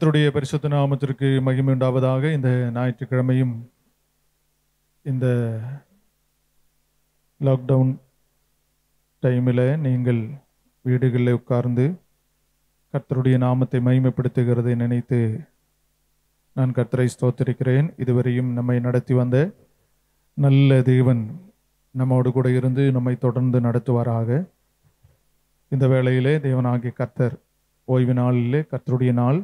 கத்தருடைய பரிசுத்த நாமத்திற்கு மகிமை உண்டாவதாக இந்த ஞாயிற்றுக்கிழமையும் இந்த லாக்டவுன் டைமில் நீங்கள் வீடுகளில் உட்கார்ந்து கர்த்தருடைய நாமத்தை மகிமைப்படுத்துகிறதை நினைத்து நான் கர்த்தரை ஸ்தோத்திருக்கிறேன் இதுவரையும் நம்மை நடத்தி வந்த நல்ல தேவன் நம்மோடு கூட இருந்து நம்மை தொடர்ந்து நடத்துவாராக இந்த வேளையிலே தேவனாகிய கர்த்தர் ஓய்வு நாளிலே கர்த்தருடைய நாள்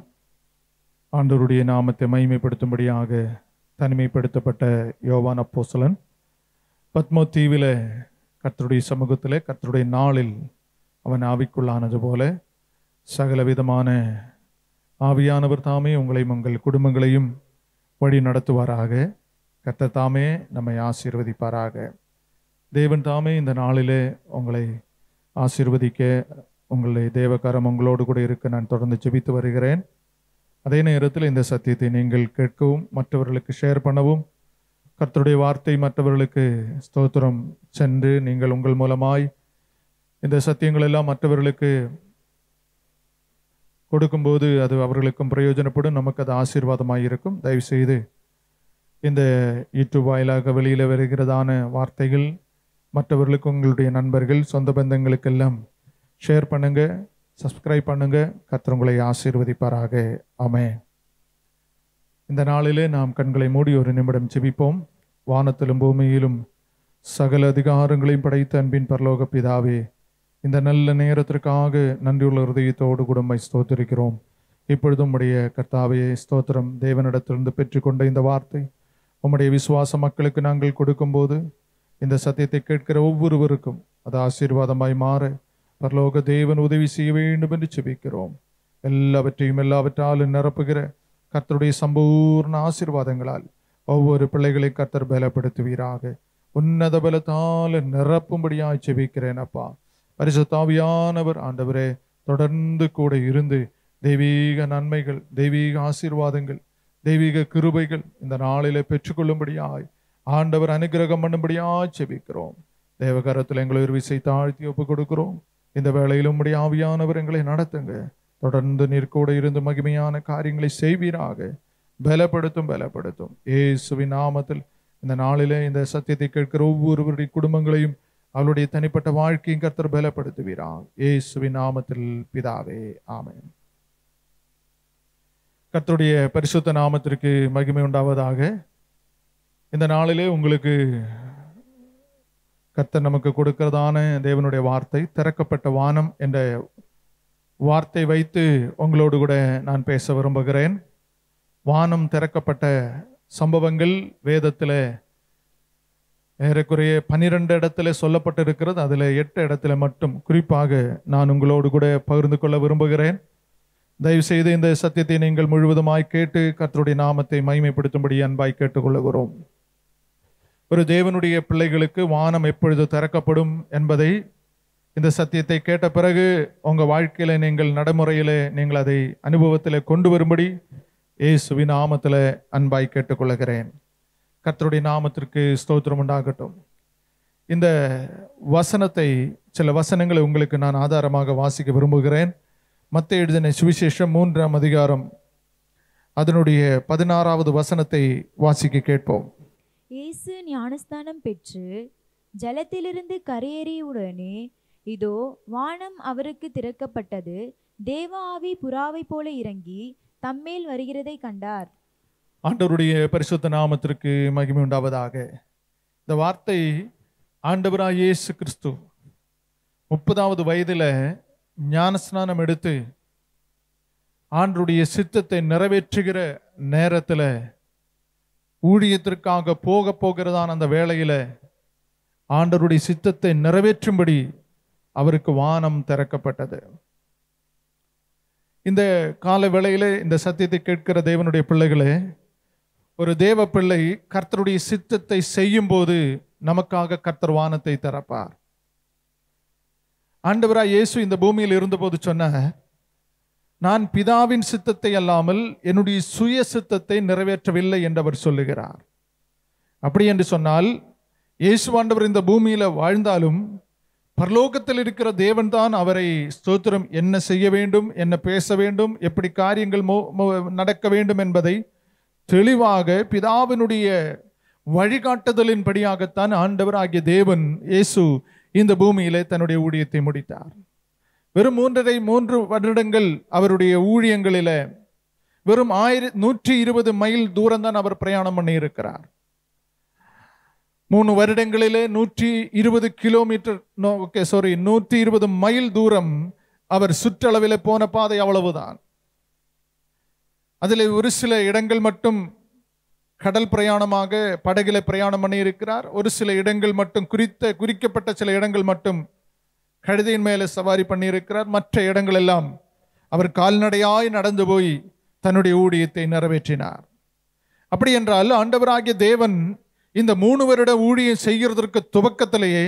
ஆண்டவருடைய நாமத்தை மகிமைப்படுத்தும்படியாக தனிமைப்படுத்தப்பட்ட யோவான் அப்போசலன் பத்மோ தீவில் கர்த்தருடைய சமூகத்தில் கர்த்தருடைய நாளில் அவன் ஆவிக்குள்ளானது போல சகல விதமான ஆவியானவர் தாமே உங்களையும் உங்கள் குடும்பங்களையும் வழி நடத்துவாராக கர்த்தர் தாமே நம்மை ஆசீர்வதிப்பாராக தேவன் தாமே இந்த நாளில் உங்களை ஆசீர்வதிக்க உங்களுடைய தேவக்காரம் உங்களோடு கூட இருக்க நான் தொடர்ந்து ஜெபித்து வருகிறேன் அதே நேரத்தில் இந்த சத்தியத்தை நீங்கள் கேட்கவும் மற்றவர்களுக்கு ஷேர் பண்ணவும் கர்த்தருடைய வார்த்தை மற்றவர்களுக்கு ஸ்தோத்திரம் சென்று நீங்கள் உங்கள் மூலமாய் இந்த சத்தியங்கள் எல்லாம் மற்றவர்களுக்கு கொடுக்கும்போது அது அவர்களுக்கும் பிரயோஜனப்படும் நமக்கு அது ஆசீர்வாதமாக இருக்கும் தயவுசெய்து இந்த யூடியூப் வாயிலாக வெளியில் வருகிறதான வார்த்தைகள் மற்றவர்களுக்கு உங்களுடைய நண்பர்கள் சொந்த பந்தங்களுக்கெல்லாம் ஷேர் பண்ணுங்கள் சப்ஸ்கிரைப் பண்ணுங்கள் கத்திரங்களை ஆசீர்வதிப்பாராக அமே இந்த நாளிலே நாம் கண்களை மூடி ஒரு நிமிடம் செபிப்போம் வானத்திலும் பூமியிலும் சகல அதிகாரங்களையும் படைத்த அன்பின் பரலோக பிதாவே இந்த நல்ல நேரத்திற்காக நன்றியுள்ள ஹதயத்தோடு கூட ஸ்தோத்திருக்கிறோம் இப்பொழுதும் உடைய கர்த்தாவையே ஸ்தோத்திரம் தேவனிடத்திலிருந்து பெற்றுக்கொண்ட இந்த வார்த்தை உம்முடைய விசுவாச மக்களுக்கு நாங்கள் கொடுக்கும்போது இந்த சத்தியத்தை கேட்கிற ஒவ்வொருவருக்கும் அது ஆசீர்வாதமாய் மாற பரலோக தேவன் உதவி செய்ய வேண்டும் என்று செபிக்கிறோம் எல்லாவற்றையும் எல்லாவற்றாலும் நிரப்புகிற கர்த்தருடைய சம்பூர்ண ஆசிர்வாதங்களால் ஒவ்வொரு பிள்ளைகளை கர்த்தர் பலப்படுத்துவீராக உன்னத பலத்தால் நிரப்பும்படியாக செபிக்கிறேன் அப்பா பரிசுத்தாவியானவர் ஆண்டவரே தொடர்ந்து கூட இருந்து தெய்வீக நன்மைகள் தெய்வீக ஆசீர்வாதங்கள் தெய்வீக கிருபைகள் இந்த நாளிலே பெற்றுக்கொள்ளும்படியாய் ஆண்டவர் அனுகிரகம் பண்ணும்படியாய் செபிக்கிறோம் தேவகரத்தில் எங்களை ஒரு விசை தாழ்த்தி ஒப்புக் கொடுக்கிறோம் இந்த வேளையில் உம்முடைய ஆவியானவர் எங்களை நடத்துங்க தொடர்ந்து நிற்கூட இருந்து மகிமையான காரியங்களை செய்வீராக பலப்படுத்தும் பலப்படுத்தும் ஏசுவின் நாமத்தில் இந்த நாளிலே இந்த சத்தியத்தை கேட்கிற ஒவ்வொருவருடைய குடும்பங்களையும் அவளுடைய தனிப்பட்ட வாழ்க்கையும் கர்த்தர் பலப்படுத்துவீராக ஏசுவின் நாமத்தில் பிதாவே ஆமேன் கர்த்தருடைய பரிசுத்த நாமத்திற்கு மகிமை உண்டாவதாக இந்த நாளிலே உங்களுக்கு கர்த்தர் நமக்கு கொடுக்கறதான தேவனுடைய வார்த்தை திறக்கப்பட்ட வானம் என்ற வார்த்தை வைத்து உங்களோடு கூட நான் பேச விரும்புகிறேன் வானம் திறக்கப்பட்ட சம்பவங்கள் வேதத்தில் ஏறக்குறைய பன்னிரெண்டு இடத்துல சொல்லப்பட்டிருக்கிறது அதில் எட்டு இடத்துல மட்டும் குறிப்பாக நான் உங்களோடு கூட பகிர்ந்து கொள்ள விரும்புகிறேன் தயவுசெய்து இந்த சத்தியத்தை நீங்கள் முழுவதுமாய் கேட்டு கர்த்தருடைய நாமத்தை மைமைப்படுத்தும்படி அன்பாய் கேட்டுக்கொள்கிறோம் ஒரு தேவனுடைய பிள்ளைகளுக்கு வானம் எப்பொழுது திறக்கப்படும் என்பதை இந்த சத்தியத்தை கேட்ட பிறகு உங்கள் வாழ்க்கையில் நீங்கள் நடைமுறையில் நீங்கள் அதை அனுபவத்தில் கொண்டு வரும்படி ஏசுவின் நாமத்தில் அன்பாய் கேட்டுக்கொள்கிறேன் கர்த்தருடைய நாமத்திற்கு ஸ்தோத்திரம் உண்டாகட்டும் இந்த வசனத்தை சில வசனங்களை உங்களுக்கு நான் ஆதாரமாக வாசிக்க விரும்புகிறேன் மத்த எழுதின சுவிசேஷம் மூன்றாம் அதிகாரம் அதனுடைய பதினாறாவது வசனத்தை வாசிக்க கேட்போம் இயேசு ஞானஸ்தானம் பெற்று ஜலத்திலிருந்து கரையேறியுடனே இதோ வானம் அவருக்கு திறக்கப்பட்டது தேவ ஆவி புறாவை போல இறங்கி தம்மேல் வருகிறதை கண்டார் ஆண்டவருடைய பரிசுத்த நாமத்திற்கு மகிமை உண்டாவதாக இந்த வார்த்தை ஆண்டவராய் இயேசு கிறிஸ்து முப்பதாவது வயதில் ஞானஸ்நானம் எடுத்து ஆண்டருடைய சித்தத்தை நிறைவேற்றுகிற நேரத்தில் ஊழியத்திற்காக போக போகிறதான அந்த வேளையில் ஆண்டருடைய சித்தத்தை நிறைவேற்றும்படி அவருக்கு வானம் திறக்கப்பட்டது இந்த கால வேளையிலே இந்த சத்தியத்தை கேட்கிற தேவனுடைய பிள்ளைகளே ஒரு தேவ பிள்ளை கர்த்தருடைய சித்தத்தை செய்யும் போது நமக்காக கர்த்தர் வானத்தை திறப்பார் ஆண்டவராக இயேசு இந்த பூமியில் இருந்தபோது சொன்ன நான் பிதாவின் சித்தத்தை அல்லாமல் என்னுடைய சுய சித்தத்தை நிறைவேற்றவில்லை என்றவர் சொல்லுகிறார் அப்படி என்று சொன்னால் இயேசுவாண்டவர் இந்த பூமியில் வாழ்ந்தாலும் பரலோகத்தில் இருக்கிற தேவன்தான் அவரை ஸ்தோத்திரம் என்ன செய்ய வேண்டும் என்ன பேச வேண்டும் எப்படி காரியங்கள் நடக்க வேண்டும் என்பதை தெளிவாக பிதாவினுடைய வழிகாட்டுதலின்படியாகத்தான் ஆண்டவர் ஆகிய தேவன் இயேசு இந்த பூமியிலே தன்னுடைய ஊழியத்தை முடித்தார் வெறும் மூன்றரை மூன்று வருடங்கள் அவருடைய ஊழியங்களில் வெறும் ஆயிர நூற்றி இருபது மைல் தூரம் தான் அவர் பிரயாணம் பண்ணி இருக்கிறார் மூணு வருடங்களிலே நூற்றி இருபது கிலோமீட்டர் ஓகே சாரி நூற்றி இருபது மைல் தூரம் அவர் சுற்றளவில் போன பாதை அவ்வளவுதான் அதில் ஒரு சில இடங்கள் மட்டும் கடல் பிரயாணமாக படகில பிரயாணம் பண்ணி இருக்கிறார் ஒரு சில இடங்கள் மட்டும் குறித்த குறிக்கப்பட்ட சில இடங்கள் மட்டும் கழுதையின் மேலே சவாரி பண்ணியிருக்கிறார் மற்ற இடங்களெல்லாம் அவர் கால்நடையாய் நடந்து போய் தன்னுடைய ஊழியத்தை நிறைவேற்றினார் அப்படி என்றால் ஆண்டவராகிய தேவன் இந்த மூணு வருட ஊழியம் செய்கிறதற்கு துவக்கத்திலேயே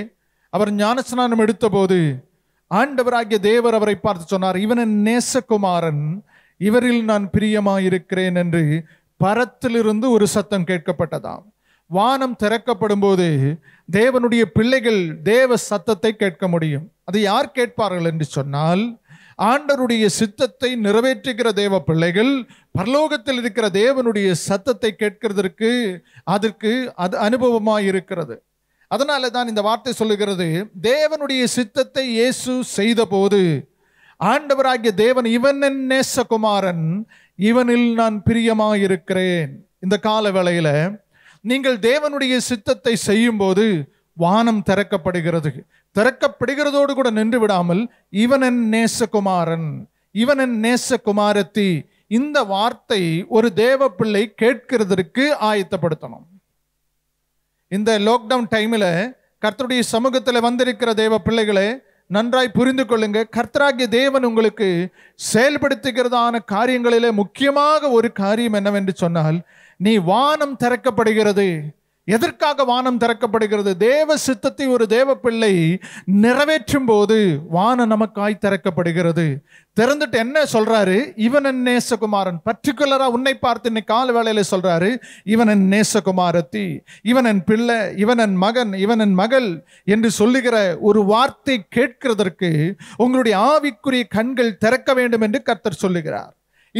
அவர் ஞானஸ்நானம் எடுத்தபோது ஆண்டவராகிய தேவர் அவரை பார்த்து சொன்னார் இவனின் நேசகுமாரன் இவரில் நான் பிரியமாயிருக்கிறேன் என்று பரத்திலிருந்து ஒரு சத்தம் கேட்கப்பட்டதாம் வானம் திறக்கப்படும் போது தேவனுடைய பிள்ளைகள் தேவ சத்தத்தை கேட்க முடியும் அது யார் கேட்பார்கள் என்று சொன்னால் ஆண்டருடைய சித்தத்தை நிறைவேற்றுகிற தேவ பிள்ளைகள் பரலோகத்தில் இருக்கிற தேவனுடைய சத்தத்தை கேட்கிறதற்கு அதற்கு அது அனுபவமாக இருக்கிறது அதனால தான் இந்த வார்த்தை சொல்லுகிறது தேவனுடைய சித்தத்தை இயேசு செய்தபோது ஆண்டவராகிய தேவன் இவன் என் நேசகுமாரன் இவனில் நான் பிரியமாக இருக்கிறேன் இந்த கால வேளையில் நீங்கள் தேவனுடைய சித்தத்தை செய்யும்போது வானம் திறக்கப்படுகிறது திறக்கப்படுகிறதோடு கூட நின்று விடாமல் இவன் என் நேசகுமாரன் இவன் என் நேசகுமாரத்தி இந்த வார்த்தை ஒரு தேவ பிள்ளை கேட்கிறதற்கு ஆயத்தப்படுத்தணும் இந்த லாக்டவுன் டைமில் கர்த்தருடைய சமூகத்தில் வந்திருக்கிற தேவ பிள்ளைகளை நன்றாய் புரிந்து கொள்ளுங்க கர்த்தராகிய தேவன் உங்களுக்கு செயல்படுத்துகிறதான காரியங்களிலே முக்கியமாக ஒரு காரியம் என்னவென்று சொன்னால் நீ வானம் திறக்கப்படுகிறது எதற்காக வானம் திறக்கப்படுகிறது தேவ சித்தத்தை ஒரு தேவ பிள்ளை நிறைவேற்றும் போது வானம் நமக்காய் திறக்கப்படுகிறது திறந்துட்டு என்ன சொல்றாரு இவன் என் நேசகுமாரன் பர்டிகுலரா உன்னை பார்த்து இன்னைக்கு கால வேலையில சொல்றாரு இவன் என் நேசகுமாரத்தி இவன் என் பிள்ளை இவன் என் மகன் இவன் மகள் என்று சொல்லுகிற ஒரு வார்த்தை கேட்கிறதற்கு உங்களுடைய ஆவிக்குரிய கண்கள் திறக்க வேண்டும் என்று கர்த்தர் சொல்லுகிறார்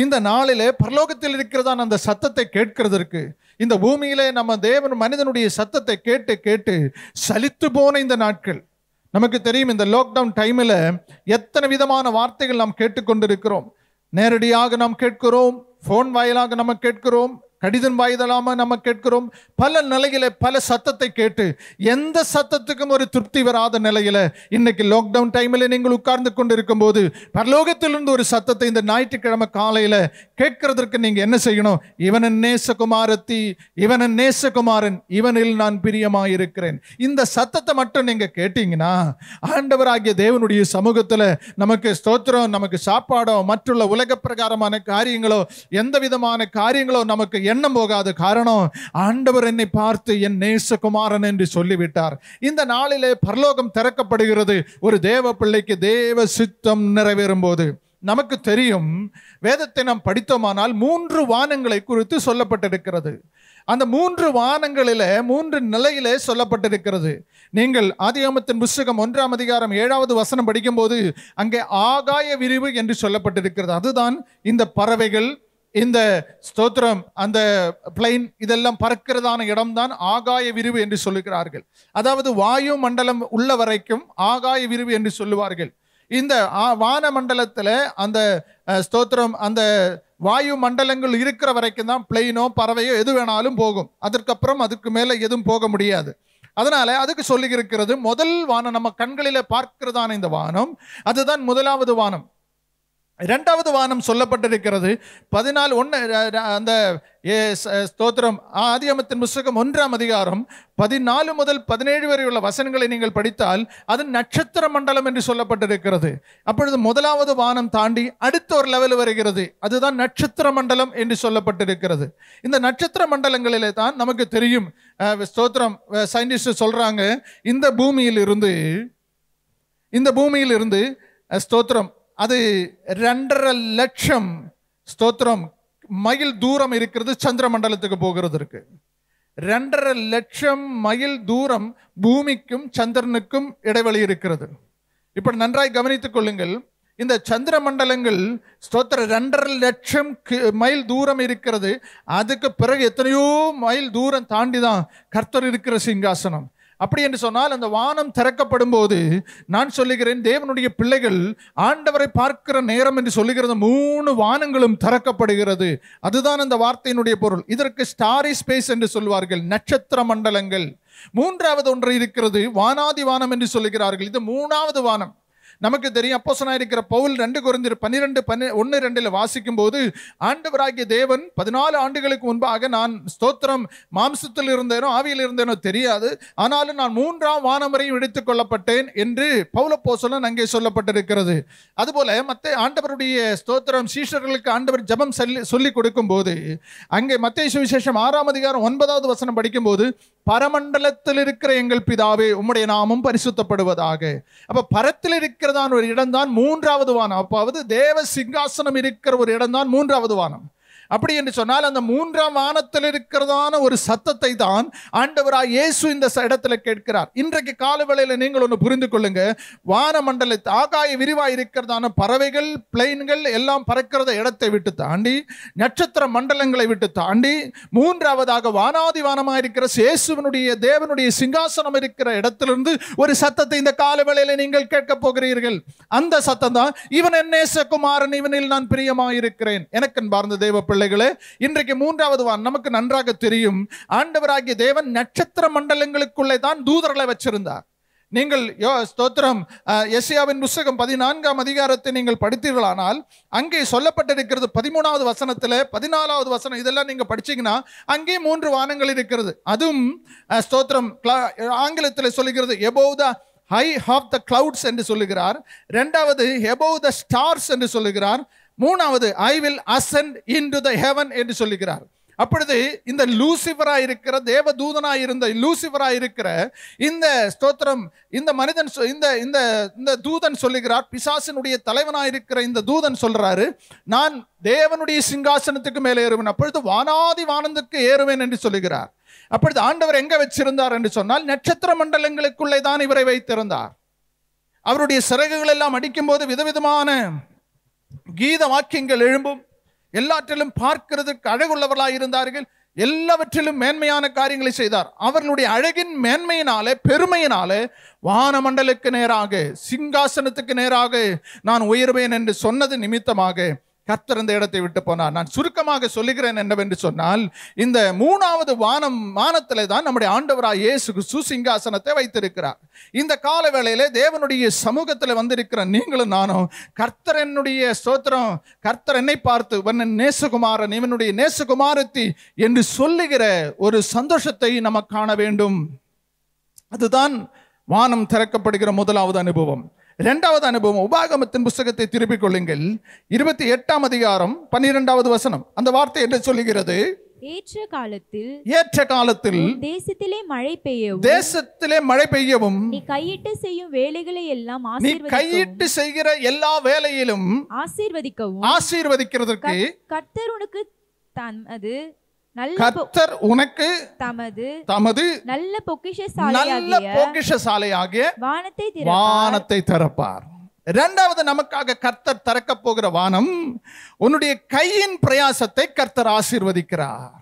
இந்த நாளிலே பரலோகத்தில் இருக்கிறதான் அந்த சத்தத்தை கேட்கிறதற்கு இந்த பூமியிலே நம்ம தேவன் மனிதனுடைய சத்தத்தை கேட்டு கேட்டு சலித்து போன இந்த நாட்கள் நமக்கு தெரியும் இந்த லாக்டவுன் டைமில் எத்தனை விதமான வார்த்தைகள் நாம் கேட்டுக்கொண்டிருக்கிறோம் நேரடியாக நாம் கேட்கிறோம் ஃபோன் வாயிலாக நம்ம கேட்கிறோம் கடிதம் வாய்தலாம நம்ம கேட்கிறோம் பல நிலையில பல சத்தத்தை கேட்டு எந்த சத்தத்துக்கும் ஒரு திருப்தி வராத நிலையில இன்னைக்கு லாக்டவுன் டைமில் நீங்கள் உட்கார்ந்து கொண்டு இருக்கும்போது பரலோகத்திலிருந்து ஒரு சத்தத்தை இந்த ஞாயிற்றுக்கிழமை காலையில கேட்கறதற்கு நீங்க என்ன செய்யணும் இவனன் நேசகுமாரத்தி இவனன் நேசகுமாரன் இவனில் நான் பிரியமாயிருக்கிறேன் இந்த சத்தத்தை மட்டும் நீங்க கேட்டீங்கன்னா ஆண்டவராகிய தேவனுடைய சமூகத்துல நமக்கு ஸ்தோத்திரம் நமக்கு சாப்பாடோ மற்றுள்ள உலக பிரகாரமான காரியங்களோ எந்த விதமான காரியங்களோ நமக்கு எண்ணம் போகாத காரணம் ஆண்டவர் என்னை பார்த்து என் நேசகுமாரன் என்று சொல்லிவிட்டார் இந்த நாளிலே பரலோகம் திறக்கப்படுகிறது ஒரு தேவ பிள்ளைக்கு தேவ சித்தம் நிறைவேறும் போது நமக்கு தெரியும் வேதத்தை நாம் படித்தோமானால் மூன்று வானங்களை குறித்து சொல்லப்பட்டிருக்கிறது அந்த மூன்று வானங்களில் மூன்று நிலையிலே சொல்லப்பட்டிருக்கிறது நீங்கள் ஆதிகாமத்தின் புஸ்தகம் ஒன்றாம் அதிகாரம் ஏழாவது வசனம் படிக்கும்போது அங்கே ஆகாய விரிவு என்று சொல்லப்பட்டிருக்கிறது அதுதான் இந்த பறவைகள் இந்த ஸ்தோத்திரம் அந்த பிளைன் இதெல்லாம் பறக்கிறதான இடம்தான் ஆகாய விரிவு என்று சொல்லுகிறார்கள் அதாவது வாயு மண்டலம் உள்ள வரைக்கும் ஆகாய விரிவு என்று சொல்லுவார்கள் இந்த வான மண்டலத்தில் அந்த ஸ்தோத்திரம் அந்த வாயு மண்டலங்கள் இருக்கிற வரைக்கும் தான் பிளைனோ பறவையோ எது வேணாலும் போகும் அதற்கப்புறம் அதுக்கு மேலே எதுவும் போக முடியாது அதனால அதுக்கு சொல்லி இருக்கிறது முதல் வானம் நம்ம கண்களில் பார்க்கிறதான இந்த வானம் அதுதான் முதலாவது வானம் இரண்டாவது வானம் சொல்லப்பட்டிருக்கிறது பதினாலு ஒன்று அந்த ஸ்தோத்திரம் ஆதியமத்தின் புஸ்தகம் ஒன்றாம் அதிகாரம் பதினாலு முதல் பதினேழு வரை உள்ள வசனங்களை நீங்கள் படித்தால் அது நட்சத்திர மண்டலம் என்று சொல்லப்பட்டிருக்கிறது அப்பொழுது முதலாவது வானம் தாண்டி அடுத்த ஒரு லெவல் வருகிறது அதுதான் நட்சத்திர மண்டலம் என்று சொல்லப்பட்டிருக்கிறது இந்த நட்சத்திர மண்டலங்களிலே தான் நமக்கு தெரியும் ஸ்தோத்திரம் சயின்டிஸ்ட் சொல்கிறாங்க இந்த பூமியிலிருந்து இந்த பூமியிலிருந்து ஸ்தோத்திரம் அது ரெண்டரை லட்சம் ஸ்தோத்திரம் மைல் தூரம் இருக்கிறது சந்திர போகிறது போகிறதுக்கு ரெண்டரை லட்சம் மைல் தூரம் பூமிக்கும் சந்திரனுக்கும் இடைவெளி இருக்கிறது இப்போ நன்றாய் கவனித்துக் கொள்ளுங்கள் இந்த சந்திர மண்டலங்கள் ஸ்தோத்திர ரெண்டரை லட்சம் மைல் தூரம் இருக்கிறது அதுக்கு பிறகு எத்தனையோ மைல் தூரம் தாண்டி தான் கர்த்தர் இருக்கிற சிங்காசனம் அப்படி என்று சொன்னால் அந்த வானம் திறக்கப்படும் போது நான் சொல்லுகிறேன் தேவனுடைய பிள்ளைகள் ஆண்டவரை பார்க்கிற நேரம் என்று சொல்லுகிறத மூணு வானங்களும் திறக்கப்படுகிறது அதுதான் அந்த வார்த்தையினுடைய பொருள் இதற்கு ஸ்டாரி ஸ்பேஸ் என்று சொல்வார்கள் நட்சத்திர மண்டலங்கள் மூன்றாவது ஒன்று இருக்கிறது வானாதி வானம் என்று சொல்லுகிறார்கள் இது மூணாவது வானம் நமக்கு தெரியும் அப்போசனாக இருக்கிற பவுல் ரெண்டு குறைந்திரு பன்னிரெண்டு பன்னி ஒன்று ரெண்டில் வாசிக்கும் போது ஆண்டவராகிய தேவன் பதினாலு ஆண்டுகளுக்கு முன்பாக நான் ஸ்தோத்திரம் மாம்சத்தில் இருந்தேனோ ஆவியில் இருந்தேனோ தெரியாது ஆனாலும் நான் மூன்றாம் வானமுறையும் எடுத்துக் கொள்ளப்பட்டேன் என்று போசலன் அங்கே சொல்லப்பட்டிருக்கிறது அதுபோல மற்ற ஆண்டவருடைய ஸ்தோத்திரம் சீஷர்களுக்கு ஆண்டவர் ஜபம் சொல்லி சொல்லிக் கொடுக்கும் போது அங்கே மத்திய சுவிசேஷம் ஆறாம் அதிகாரம் ஒன்பதாவது வசனம் படிக்கும்போது பரமண்டலத்தில் இருக்கிற எங்கள் பிதாவே உம்முடைய நாமும் பரிசுத்தப்படுவதாக அப்போ பரத்தில் இருக்கிறதான் ஒரு இடம்தான் மூன்றாவது வானம் அப்பாவது தேவ சிங்காசனம் இருக்கிற ஒரு இடம்தான் மூன்றாவது வானம் அப்படி என்று சொன்னால் அந்த மூன்றாம் வானத்தில் இருக்கிறதான ஒரு சத்தத்தை தான் ஆண்டவராய் இயேசு இந்த இடத்துல கேட்கிறார் இன்றைக்கு காலவேளையில் நீங்கள் ஒன்று புரிந்து கொள்ளுங்க மண்டலத்தை ஆகாய விரிவாக இருக்கிறதான பறவைகள் பிளைன்கள் எல்லாம் பறக்கிறத இடத்தை விட்டு தாண்டி நட்சத்திர மண்டலங்களை விட்டு தாண்டி மூன்றாவதாக வானாதி வானமாக இருக்கிற இயேசுவனுடைய தேவனுடைய சிங்காசனம் இருக்கிற இடத்திலிருந்து ஒரு சத்தத்தை இந்த காலவேளையில் நீங்கள் கேட்க போகிறீர்கள் அந்த சத்தம் தான் இவன் என் நேசகுமாரன் இவனில் நான் பிரியமாயிருக்கிறேன் எனக்கு பார்ந்த தேவப்பிள்ளை பிள்ளைகளே இன்றைக்கு மூன்றாவது வான் நமக்கு நன்றாக தெரியும் ஆண்டவராகிய தேவன் நட்சத்திர மண்டலங்களுக்குள்ளே தான் தூதர்களை வச்சிருந்தார் நீங்கள் யோ ஸ்தோத்திரம் எஸ்யாவின் புஸ்தகம் பதினான்காம் அதிகாரத்தை நீங்கள் படித்தீர்களானால் அங்கே சொல்லப்பட்டிருக்கிறது பதிமூணாவது வசனத்தில் பதினாலாவது வசனம் இதெல்லாம் நீங்கள் படிச்சீங்கன்னா அங்கே மூன்று வானங்கள் இருக்கிறது அதுவும் ஸ்தோத்திரம் ஆங்கிலத்தில் சொல்லுகிறது above the high half the clouds என்று சொல்லுகிறார் ரெண்டாவது எபோவ் த ஸ்டார்ஸ் என்று சொல்லுகிறார் மூணாவது I will ascend into the heaven என்று சொல்லுகிறார் அப்பொழுது இந்த லூசிபராக இருக்கிற தூதனாக இருந்த லூசிபராக இருக்கிற இந்த ஸ்தோத்திரம் இந்த மனிதன் இந்த இந்த இந்த தூதன் சொல்லுகிறார் பிசாசினுடைய தலைவனாக இருக்கிற இந்த தூதன் சொல்கிறாரு நான் தேவனுடைய சிங்காசனத்துக்கு மேலே ஏறுவேன் அப்பொழுது வானாதி வானந்துக்கு ஏறுவேன் என்று சொல்லுகிறார் அப்பொழுது ஆண்டவர் எங்கே வச்சிருந்தார் என்று சொன்னால் நட்சத்திர மண்டலங்களுக்குள்ளே தான் இவரை வைத்திருந்தார் அவருடைய சிறகுகள் எல்லாம் அடிக்கும்போது விதவிதமான கீத வாக்கியங்கள் எழும்பும் எல்லாற்றிலும் பார்க்கிறதுக்கு அழகுள்ளவர்களாயிருந்தார்கள் இருந்தார்கள் எல்லாவற்றிலும் மேன்மையான காரியங்களை செய்தார் அவர்களுடைய அழகின் மேன்மையினாலே பெருமையினாலே வானமண்டலுக்கு நேராக சிங்காசனத்துக்கு நேராக நான் உயர்வேன் என்று சொன்னது நிமித்தமாக கர்த்தர் இந்த இடத்தை விட்டு போனார் நான் சுருக்கமாக சொல்லுகிறேன் என்னவென்று சொன்னால் இந்த மூணாவது வானம் வானத்தில் தான் நம்முடைய ஆண்டவராக இயேசு சுசிங்காசனத்தை வைத்திருக்கிறார் இந்த கால வேளையிலே தேவனுடைய சமூகத்தில் வந்திருக்கிற நீங்களும் நானும் கர்த்தர் என்னுடைய ஸ்தோத்திரம் கர்த்தர் என்னை பார்த்து இவன் நேசகுமாரன் இவனுடைய நேசகுமாரத்தி என்று சொல்லுகிற ஒரு சந்தோஷத்தை நம்ம காண வேண்டும் அதுதான் வானம் திறக்கப்படுகிற முதலாவது அனுபவம் ரெண்டாவது அனுபவம் உபாகமத்தின் புஸ்தகத்தை திருப்பிக் கொள்ளுங்கள் இருபத்தி எட்டாம் அதிகாரம் பன்னிரெண்டாவது வசனம் அந்த வார்த்தை என்ன சொல்லுகிறது ஏற்ற காலத்தில் ஏற்ற காலத்தில் தேசத்திலே மழை பெய்யவும் தேசத்திலே மழை பெய்யவும் நீ கையிட்டு செய்யும் வேலைகளை எல்லாம் நீ கையிட்டு செய்கிற எல்லா வேலையிலும் ஆசீர்வதிக்கவும் ஆசீர்வதிக்கிறதுக்கு கர்த்தர் உனக்கு தன் அது கர்த்தர் உனக்கு தமது தமது நல்ல பொக்கிஷசாலையாகிய பொக்கிஷசாலையாகிய வானத்தை வானத்தை திறப்பார் இரண்டாவது நமக்காக கர்த்தர் திறக்க போகிற வானம் உன்னுடைய கையின் பிரயாசத்தை கர்த்தர் ஆசீர்வதிக்கிறார்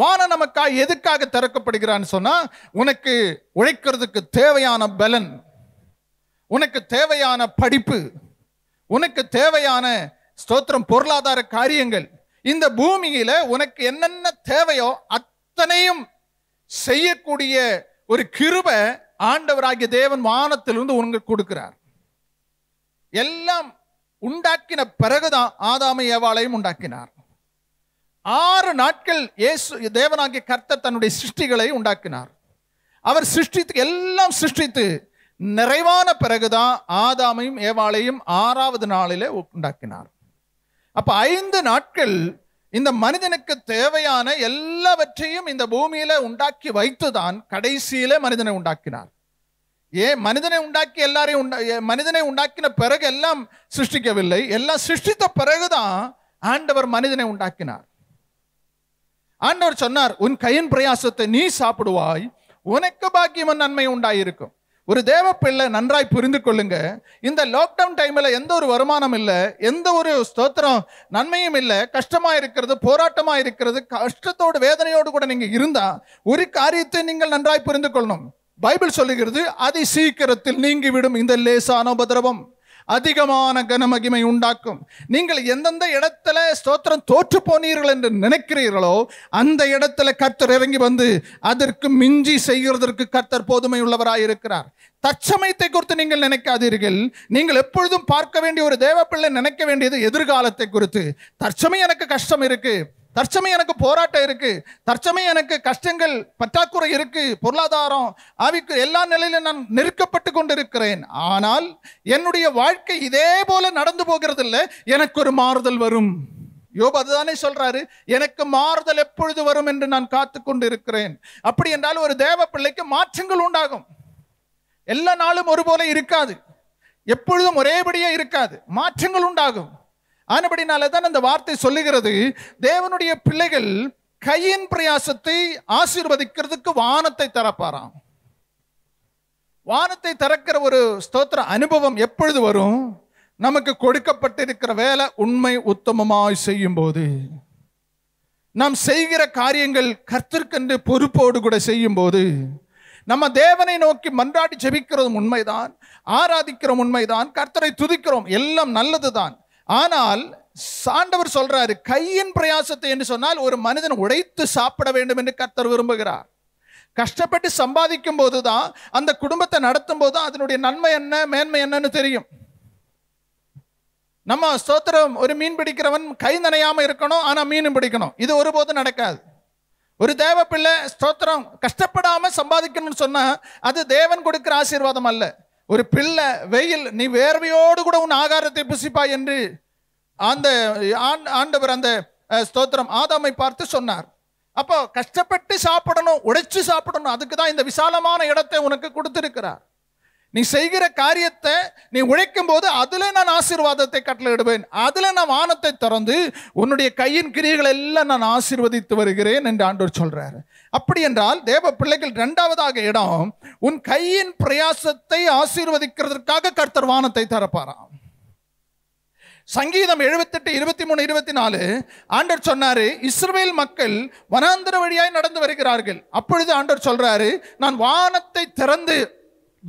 வானம் நமக்காக எதுக்காக திறக்கப்படுகிறான்னு சொன்னா உனக்கு உழைக்கிறதுக்கு தேவையான பலன் உனக்கு தேவையான படிப்பு உனக்கு தேவையான ஸ்தோத்திரம் பொருளாதார காரியங்கள் இந்த பூமியில உனக்கு என்னென்ன தேவையோ அத்தனையும் செய்யக்கூடிய ஒரு கிருப ஆண்டவராகிய தேவன் வானத்திலிருந்து உனக்கு கொடுக்கிறார் எல்லாம் உண்டாக்கின பிறகுதான் ஆதாம ஏவாலையும் உண்டாக்கினார் ஆறு நாட்கள் இயேசு தேவனாகிய கர்த்தர் தன்னுடைய சிருஷ்டிகளை உண்டாக்கினார் அவர் சிருஷ்டித்து எல்லாம் சிருஷ்டித்து நிறைவான பிறகுதான் ஆதாமையும் ஏவாளையும் ஆறாவது நாளில் உண்டாக்கினார் அப்ப ஐந்து நாட்கள் இந்த மனிதனுக்கு தேவையான எல்லாவற்றையும் இந்த பூமியில உண்டாக்கி வைத்துதான் கடைசியில மனிதனை உண்டாக்கினார் ஏன் மனிதனை உண்டாக்கி எல்லாரையும் உண்டா மனிதனை உண்டாக்கின பிறகு எல்லாம் சிருஷ்டிக்கவில்லை எல்லாம் சிருஷ்டித்த பிறகுதான் ஆண்டவர் மனிதனை உண்டாக்கினார் ஆண்டவர் சொன்னார் உன் கையின் பிரயாசத்தை நீ சாப்பிடுவாய் உனக்கு பாக்கியமன் நன்மை உண்டாயிருக்கும் ஒரு தேவ பிள்ளை நன்றாய் புரிந்து கொள்ளுங்க இந்த லாக்டவுன் டைமில் எந்த ஒரு வருமானம் இல்லை எந்த ஒரு ஸ்தோத்திரம் நன்மையும் இல்லை கஷ்டமாக இருக்கிறது போராட்டமாக இருக்கிறது கஷ்டத்தோடு வேதனையோடு கூட நீங்கள் இருந்தால் ஒரு காரியத்தை நீங்கள் நன்றாய் புரிந்து கொள்ளணும் பைபிள் சொல்லுகிறது அதை சீக்கிரத்தில் நீங்கிவிடும் இந்த லேசான உபதிரவம் அதிகமான கனமகிமை உண்டாக்கும் நீங்கள் எந்தெந்த இடத்துல ஸ்தோத்திரம் தோற்று போனீர்கள் என்று நினைக்கிறீர்களோ அந்த இடத்துல கர்த்தர் இறங்கி வந்து அதற்கு மிஞ்சி செய்கிறதற்கு கர்த்தர் போதுமை உள்ளவராக இருக்கிறார் தற்சமயத்தை குறித்து நீங்கள் நினைக்காதீர்கள் நீங்கள் எப்பொழுதும் பார்க்க வேண்டிய ஒரு தேவப்பிள்ளை நினைக்க வேண்டியது எதிர்காலத்தை குறித்து தற்சமயம் எனக்கு கஷ்டம் இருக்குது தற்சமயம் எனக்கு போராட்டம் இருக்குது தற்சமயம் எனக்கு கஷ்டங்கள் பற்றாக்குறை இருக்குது பொருளாதாரம் ஆவிக்கு எல்லா நிலையிலும் நான் நெருக்கப்பட்டு கொண்டிருக்கிறேன் ஆனால் என்னுடைய வாழ்க்கை இதே போல நடந்து போகிறதில்ல எனக்கு ஒரு மாறுதல் வரும் யோபு அதுதானே சொல்றாரு எனக்கு மாறுதல் எப்பொழுது வரும் என்று நான் காத்து கொண்டிருக்கிறேன் இருக்கிறேன் அப்படி என்றால் ஒரு தேவ பிள்ளைக்கு மாற்றங்கள் உண்டாகும் எல்லா நாளும் போல இருக்காது எப்பொழுதும் ஒரேபடியே இருக்காது மாற்றங்கள் உண்டாகும் ஆனபடினால தான் அந்த வார்த்தை சொல்லுகிறது தேவனுடைய பிள்ளைகள் கையின் பிரயாசத்தை ஆசீர்வதிக்கிறதுக்கு வானத்தை தரப்பாராம் வானத்தை திறக்கிற ஒரு ஸ்தோத்திர அனுபவம் எப்பொழுது வரும் நமக்கு கொடுக்கப்பட்டிருக்கிற வேலை உண்மை உத்தமமாய் செய்யும் போது நாம் செய்கிற காரியங்கள் கர்த்திற்கென்று பொறுப்போடு கூட செய்யும் போது நம்ம தேவனை நோக்கி மன்றாடி ஜெபிக்கிறதும் உண்மைதான் ஆராதிக்கிறோம் உண்மைதான் கர்த்தரை துதிக்கிறோம் எல்லாம் நல்லது தான் ஆனால் சாண்டவர் சொல்றாரு கையின் பிரயாசத்தை என்று சொன்னால் ஒரு மனிதன் உடைத்து சாப்பிட வேண்டும் என்று கர்த்தர் விரும்புகிறார் கஷ்டப்பட்டு சம்பாதிக்கும் போது தான் அந்த குடும்பத்தை நடத்தும் போது தான் அதனுடைய நன்மை என்ன மேன்மை என்னன்னு தெரியும் நம்ம ஸ்தோத்திரம் ஒரு மீன் பிடிக்கிறவன் கை நனையாமல் இருக்கணும் ஆனால் மீனும் பிடிக்கணும் இது ஒருபோதும் நடக்காது ஒரு தேவ பிள்ளை ஸ்தோத்திரம் கஷ்டப்படாமல் சம்பாதிக்கணும்னு சொன்னால் அது தேவன் கொடுக்குற ஆசீர்வாதம் அல்ல ஒரு பிள்ளை வெயில் நீ வேர்வையோடு கூட உன் ஆகாரத்தை புசிப்பாய் என்று அந்த ஆண்டவர் அந்த ஸ்தோத்திரம் ஆதாமை பார்த்து சொன்னார் அப்போ கஷ்டப்பட்டு சாப்பிடணும் உடைச்சு சாப்பிடணும் அதுக்கு தான் இந்த விசாலமான இடத்தை உனக்கு கொடுத்துருக்கிறார் நீ செய்கிற காரியத்தை நீ உழைக்கும் போது அதில் நான் ஆசீர்வாதத்தை கட்டளையிடுவேன் அதில் நான் வானத்தை திறந்து உன்னுடைய கையின் கிரிகளை எல்லாம் நான் ஆசீர்வதித்து வருகிறேன் என்று ஆண்டோர் சொல்கிறாரு அப்படி என்றால் தேவ பிள்ளைகள் இரண்டாவதாக இடம் உன் கையின் பிரயாசத்தை ஆசீர்வதிக்கிறதுக்காக கர்த்தர் வானத்தை தரப்பாராம் சங்கீதம் எழுபத்தெட்டு இருபத்தி மூணு இருபத்தி நாலு ஆண்டர் சொன்னாரு இஸ்ரேல் மக்கள் வனாந்திர வழியாய் நடந்து வருகிறார்கள் அப்பொழுது ஆண்டர் சொல்றாரு நான் வானத்தை திறந்து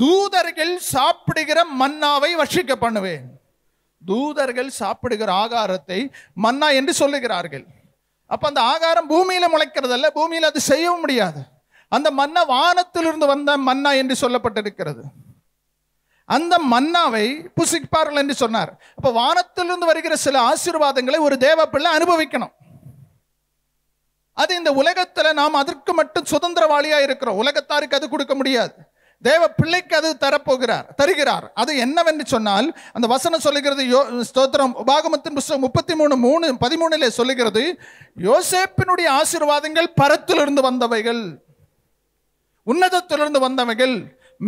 தூதர்கள் சாப்பிடுகிற மன்னாவை வசிக்க பண்ணுவேன் தூதர்கள் சாப்பிடுகிற ஆகாரத்தை மன்னா என்று சொல்லுகிறார்கள் அப்போ அந்த ஆகாரம் பூமியில் முளைக்கிறதல்ல பூமியில் அது செய்யவும் முடியாது அந்த மன்னா வானத்திலிருந்து வந்த மன்னா என்று சொல்லப்பட்டிருக்கிறது அந்த மன்னாவை புசிப்பார்கள் என்று சொன்னார் அப்போ வானத்திலிருந்து வருகிற சில ஆசீர்வாதங்களை ஒரு தேவ பிள்ளை அனுபவிக்கணும் அது இந்த உலகத்தில் நாம் அதற்கு மட்டும் சுதந்திரவாளியாக இருக்கிறோம் உலகத்தாருக்கு அது கொடுக்க முடியாது தேவ பிள்ளைக்கு அது தரப்போகிறார் தருகிறார் அது என்னவென்று சொன்னால் அந்த வசனம் சொல்லுகிறது யோ ஸ்தோத்திரம் உபாகமத்தின் புஸ்தகம் முப்பத்தி மூணு மூணு பதிமூணுல சொல்லுகிறது யோசேப்பினுடைய ஆசீர்வாதங்கள் பரத்திலிருந்து வந்தவைகள் உன்னதத்திலிருந்து வந்தவைகள்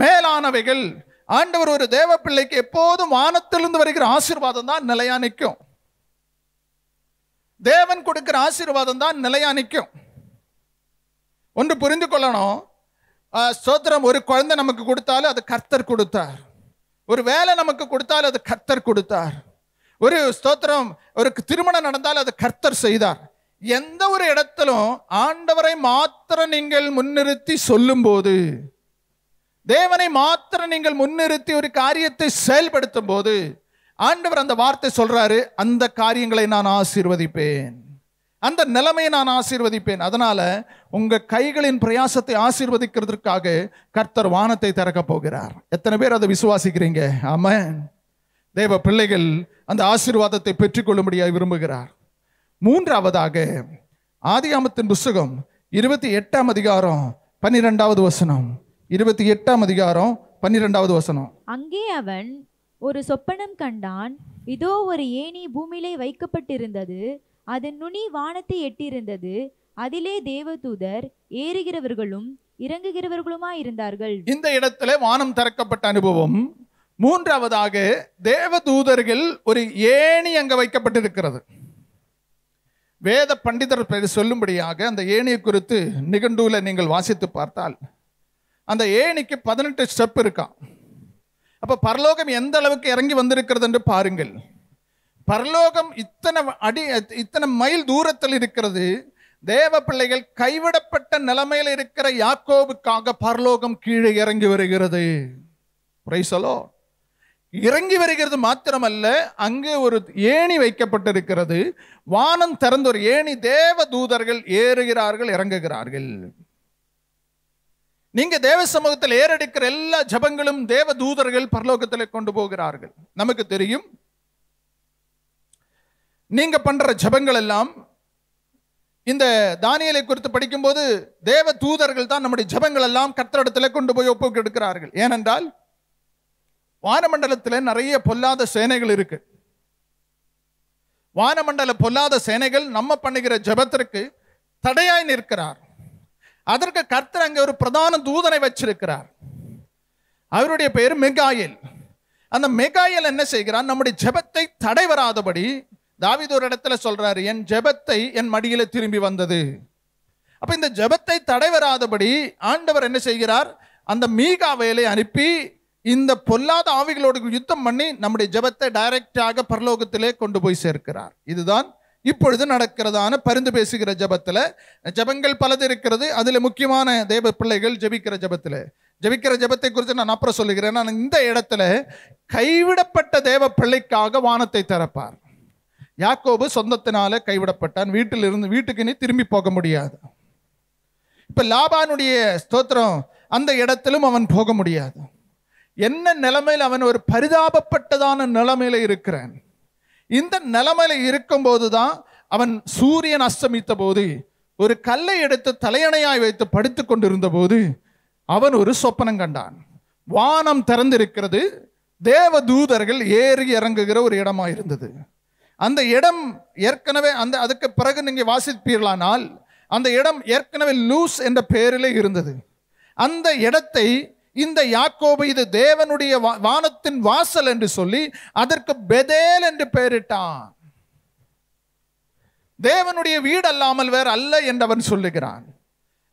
மேலானவைகள் ஆண்டவர் ஒரு தேவ பிள்ளைக்கு எப்போதும் வானத்திலிருந்து வருகிற ஆசீர்வாதம் தான் நிலையா நிற்கும் தேவன் கொடுக்கிற ஆசீர்வாதம் தான் நிலையா நிற்கும் ஒன்று புரிந்து கொள்ளணும் சோதரம் ஒரு குழந்தை நமக்கு கொடுத்தாலும் அது கர்த்தர் கொடுத்தார் ஒரு வேலை நமக்கு கொடுத்தாலும் அது கர்த்தர் கொடுத்தார் ஒரு ஸ்தோத்திரம் ஒரு திருமணம் நடந்தால் அது கர்த்தர் செய்தார் எந்த ஒரு இடத்திலும் ஆண்டவரை மாத்திர நீங்கள் முன்னிறுத்தி சொல்லும்போது தேவனை மாத்திர நீங்கள் முன்னிறுத்தி ஒரு காரியத்தை செயல்படுத்தும் போது ஆண்டவர் அந்த வார்த்தை சொல்றாரு அந்த காரியங்களை நான் ஆசீர்வதிப்பேன் அந்த நிலைமையை நான் ஆசீர்வதிப்பேன் அதனால உங்க கைகளின் பிரயாசத்தை ஆசீர்வதிக்கிறதுக்காக கர்த்தர் வானத்தை திறக்க போகிறார் எத்தனை பேர் அதை விசுவாசிக்கிறீங்க ஆமா தேவ பிள்ளைகள் அந்த ஆசீர்வாதத்தை பெற்றுக்கொள்ளும்படியாக விரும்புகிறார் மூன்றாவதாக ஆதிகாமத்தின் புஸ்தகம் இருபத்தி எட்டாம் அதிகாரம் பன்னிரெண்டாவது வசனம் இருபத்தி எட்டாம் அதிகாரம் பன்னிரெண்டாவது வசனம் அங்கே அவன் ஒரு சொப்பனம் கண்டான் இதோ ஒரு ஏணி பூமியிலே வைக்கப்பட்டிருந்தது அதன் நுனி வானத்தை எட்டியிருந்தது அதிலே தேவதூதர் ஏறுகிறவர்களும் இறங்குகிறவர்களுமா இருந்தார்கள் இந்த இடத்துல வானம் திறக்கப்பட்ட அனுபவம் மூன்றாவதாக தேவதூதர்கள் ஒரு ஏணி அங்க வைக்கப்பட்டிருக்கிறது வேத பண்டிதர் சொல்லும்படியாக அந்த ஏணியை குறித்து நிகண்டூல நீங்கள் வாசித்து பார்த்தால் அந்த ஏணிக்கு பதினெட்டு ஸ்டெப் இருக்கான் அப்போ பரலோகம் எந்த அளவுக்கு இறங்கி வந்திருக்கிறது என்று பாருங்கள் பரலோகம் இத்தனை அடி இத்தனை மைல் தூரத்தில் இருக்கிறது தேவ பிள்ளைகள் கைவிடப்பட்ட நிலைமையில் இருக்கிற யாக்கோவுக்காக பரலோகம் கீழே இறங்கி வருகிறது பிரைசலோ இறங்கி வருகிறது மாத்திரமல்ல அங்கே ஒரு ஏணி வைக்கப்பட்டிருக்கிறது வானம் திறந்த ஒரு ஏணி தேவ தூதர்கள் ஏறுகிறார்கள் இறங்குகிறார்கள் நீங்க தேவ சமூகத்தில் ஏறெடுக்கிற எல்லா ஜபங்களும் தேவ தூதர்கள் பரலோகத்தில் கொண்டு போகிறார்கள் நமக்கு தெரியும் நீங்க பண்ற ஜபங்கள் எல்லாம் இந்த தானியலை குறித்து படிக்கும்போது தேவ தூதர்கள் தான் நம்முடைய ஜபங்கள் எல்லாம் கத்தரிடத்தில் கொண்டு போய் ஒப்பு எடுக்கிறார்கள் ஏனென்றால் வானமண்டலத்தில் நிறைய பொல்லாத சேனைகள் இருக்கு வானமண்டல பொல்லாத சேனைகள் நம்ம பண்ணுகிற ஜபத்திற்கு தடையாய் நிற்கிறார் அதற்கு கர்த்தர் அங்கே ஒரு பிரதான தூதனை வச்சிருக்கிறார் அவருடைய பெயர் மெகாயில் அந்த மெகாயில் என்ன செய்கிறார் நம்முடைய ஜபத்தை தடை வராதபடி தாவித ஒரு இடத்துல சொல்றாரு என் ஜெபத்தை என் மடியில திரும்பி வந்தது அப்ப இந்த ஜெபத்தை தடைவராதபடி ஆண்டவர் என்ன செய்கிறார் அந்த மீகா வேலை அனுப்பி இந்த பொல்லாத ஆவிகளோடு யுத்தம் பண்ணி நம்முடைய ஜெபத்தை டைரக்டாக பரலோகத்திலே கொண்டு போய் சேர்க்கிறார் இதுதான் இப்பொழுது நடக்கிறதான பரிந்து பேசுகிற ஜபத்தில் ஜபங்கள் பலது இருக்கிறது அதில் முக்கியமான தேவ பிள்ளைகள் ஜபிக்கிற ஜபத்தில் ஜபிக்கிற ஜபத்தை குறித்து நான் அப்புறம் சொல்லுகிறேன் நான் இந்த இடத்துல கைவிடப்பட்ட தேவ பிள்ளைக்காக வானத்தை திறப்பார் யாக்கோபு சொந்தத்தினால கைவிடப்பட்டான் வீட்டில் இருந்து வீட்டுக்கு நீ திரும்பி போக முடியாது இப்போ லாபானுடைய ஸ்தோத்திரம் அந்த இடத்திலும் அவன் போக முடியாது என்ன நிலைமையில் அவன் ஒரு பரிதாபப்பட்டதான நிலைமையில இருக்கிறான் இந்த நிலைமையில இருக்கும்போது தான் அவன் சூரியன் அஸ்தமித்த போது ஒரு கல்லை எடுத்து தலையணையாய் வைத்து படுத்து கொண்டிருந்த போது அவன் ஒரு சொப்பனம் கண்டான் வானம் திறந்திருக்கிறது தேவ தூதர்கள் ஏறி இறங்குகிற ஒரு இடமாயிருந்தது இருந்தது அந்த இடம் ஏற்கனவே அந்த அதுக்கு பிறகு நீங்கள் வாசிப்பீர்களானால் அந்த இடம் ஏற்கனவே லூஸ் என்ற பெயரிலே இருந்தது அந்த இடத்தை இந்த யாக்கோபு இது தேவனுடைய வானத்தின் வாசல் என்று சொல்லி அதற்கு பெதேல் என்று பெயரிட்டான் தேவனுடைய வீடு அல்லாமல் வேற அல்ல என்றவன் சொல்லுகிறான்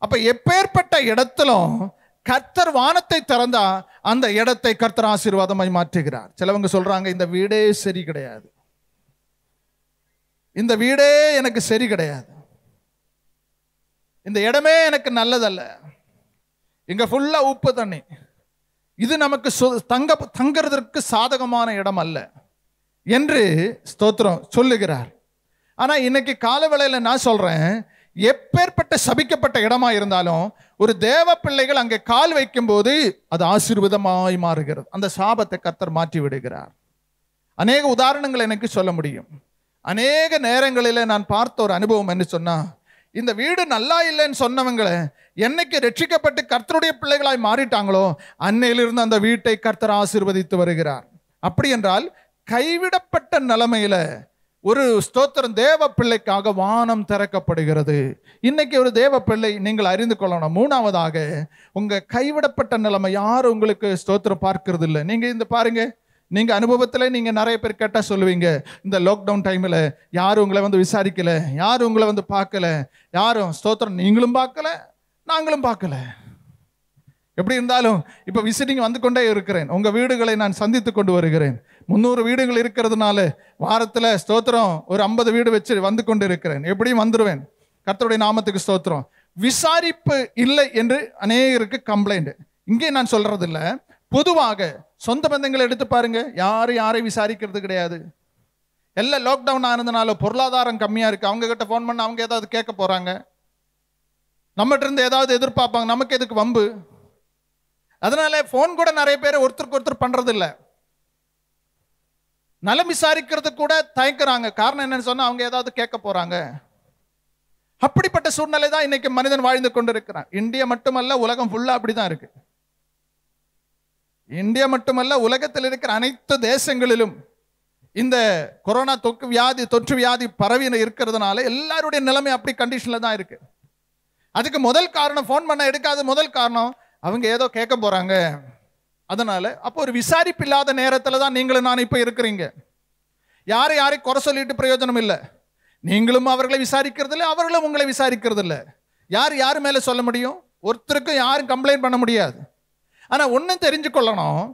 அப்ப எப்பேற்பட்ட இடத்திலும் கர்த்தர் வானத்தை திறந்தா அந்த இடத்தை கர்த்தர் ஆசீர்வாதமாய் மாற்றுகிறார் சிலவங்க சொல்றாங்க இந்த வீடே சரி கிடையாது இந்த வீடே எனக்கு சரி கிடையாது இந்த இடமே எனக்கு நல்லதல்ல இங்கே ஃபுல்லாக உப்பு தண்ணி இது நமக்கு தங்க தங்கிறதற்கு சாதகமான இடம் அல்ல என்று ஸ்தோத்திரம் சொல்லுகிறார் ஆனால் இன்னைக்கு காலவேளையில் நான் சொல்கிறேன் எப்பேற்பட்ட சபிக்கப்பட்ட இடமா இருந்தாலும் ஒரு தேவ பிள்ளைகள் அங்கே கால் வைக்கும்போது அது ஆசீர்வாதமாய் மாறுகிறது அந்த சாபத்தை கத்தர் மாற்றி விடுகிறார் அநேக உதாரணங்கள் எனக்கு சொல்ல முடியும் அநேக நேரங்களில் நான் பார்த்த ஒரு அனுபவம் என்ன சொன்னால் இந்த வீடு நல்லா இல்லைன்னு சொன்னவங்களை என்னைக்கு ரட்சிக்கப்பட்டு கர்த்தருடைய பிள்ளைகளாய் மாறிட்டாங்களோ அன்னையிலிருந்து அந்த வீட்டை கர்த்தர் ஆசிர்வதித்து வருகிறார் அப்படி என்றால் கைவிடப்பட்ட நிலைமையில ஒரு ஸ்தோத்திரம் தேவ பிள்ளைக்காக வானம் திறக்கப்படுகிறது இன்னைக்கு ஒரு தேவ பிள்ளை நீங்கள் அறிந்து கொள்ளணும் மூணாவதாக உங்க கைவிடப்பட்ட நிலைமை யாரும் உங்களுக்கு ஸ்தோத்திரம் பார்க்கறது இல்லை நீங்க இந்த பாருங்க நீங்கள் அனுபவத்தில் நீங்கள் நிறைய பேர் கேட்டால் சொல்லுவீங்க இந்த லாக்டவுன் டைமில் யாரும் உங்களை வந்து விசாரிக்கலை யாரும் உங்களை வந்து பார்க்கல யாரும் ஸ்தோத்திரம் நீங்களும் பார்க்கல நாங்களும் பார்க்கல எப்படி இருந்தாலும் இப்போ விசிட்டிங் வந்து கொண்டே இருக்கிறேன் உங்கள் வீடுகளை நான் சந்தித்து கொண்டு வருகிறேன் முந்நூறு வீடுகள் இருக்கிறதுனால வாரத்தில் ஸ்தோத்திரம் ஒரு ஐம்பது வீடு வச்சு வந்து கொண்டு இருக்கிறேன் எப்படியும் வந்துடுவேன் கர்த்தருடைய நாமத்துக்கு ஸ்தோத்திரம் விசாரிப்பு இல்லை என்று அநேகருக்கு கம்ப்ளைண்ட் இங்கே நான் சொல்கிறதில்ல பொதுவாக சொந்த பந்தங்களை எடுத்து பாருங்க யாரும் யாரையும் விசாரிக்கிறது கிடையாது எல்லாம் லாக்டவுன் ஆனதுனால பொருளாதாரம் கம்மியாக இருக்குது அவங்கக்கிட்ட ஃபோன் பண்ண அவங்க ஏதாவது கேட்க போகிறாங்க நம்மகிட்ட இருந்து ஏதாவது எதிர்பார்ப்பாங்க நமக்கு எதுக்கு வம்பு அதனால ஃபோன் கூட நிறைய பேர் ஒருத்தருக்கு ஒருத்தர் பண்ணுறது இல்லை நலம் விசாரிக்கிறதுக்கு கூட தயக்கிறாங்க காரணம் என்னன்னு சொன்னால் அவங்க ஏதாவது கேட்க போகிறாங்க அப்படிப்பட்ட சூழ்நிலை தான் இன்னைக்கு மனிதன் வாழ்ந்து கொண்டு இருக்கிறான் இந்தியா மட்டுமல்ல உலகம் ஃபுல்லாக அப்படி தான் இருக்குது இந்தியா மட்டுமல்ல உலகத்தில் இருக்கிற அனைத்து தேசங்களிலும் இந்த கொரோனா தொக்கு வியாதி தொற்று வியாதி பரவி இருக்கிறதுனால எல்லாருடைய நிலைமை அப்படி கண்டிஷனில் தான் இருக்கு அதுக்கு முதல் காரணம் ஃபோன் பண்ண எடுக்காத முதல் காரணம் அவங்க ஏதோ கேட்க போகிறாங்க அதனால அப்போ ஒரு விசாரிப்பு இல்லாத நேரத்தில் தான் நீங்களும் நான் இப்போ இருக்கிறீங்க யார் யாரை குறை சொல்லிட்டு பிரயோஜனம் இல்லை நீங்களும் அவர்களை விசாரிக்கிறது இல்லை அவர்களும் உங்களை விசாரிக்கிறது இல்லை யார் யார் மேலே சொல்ல முடியும் ஒருத்தருக்கும் யாரும் கம்ப்ளைண்ட் பண்ண முடியாது ஆனால் ஒன்றும் தெரிஞ்சு கொள்ளணும்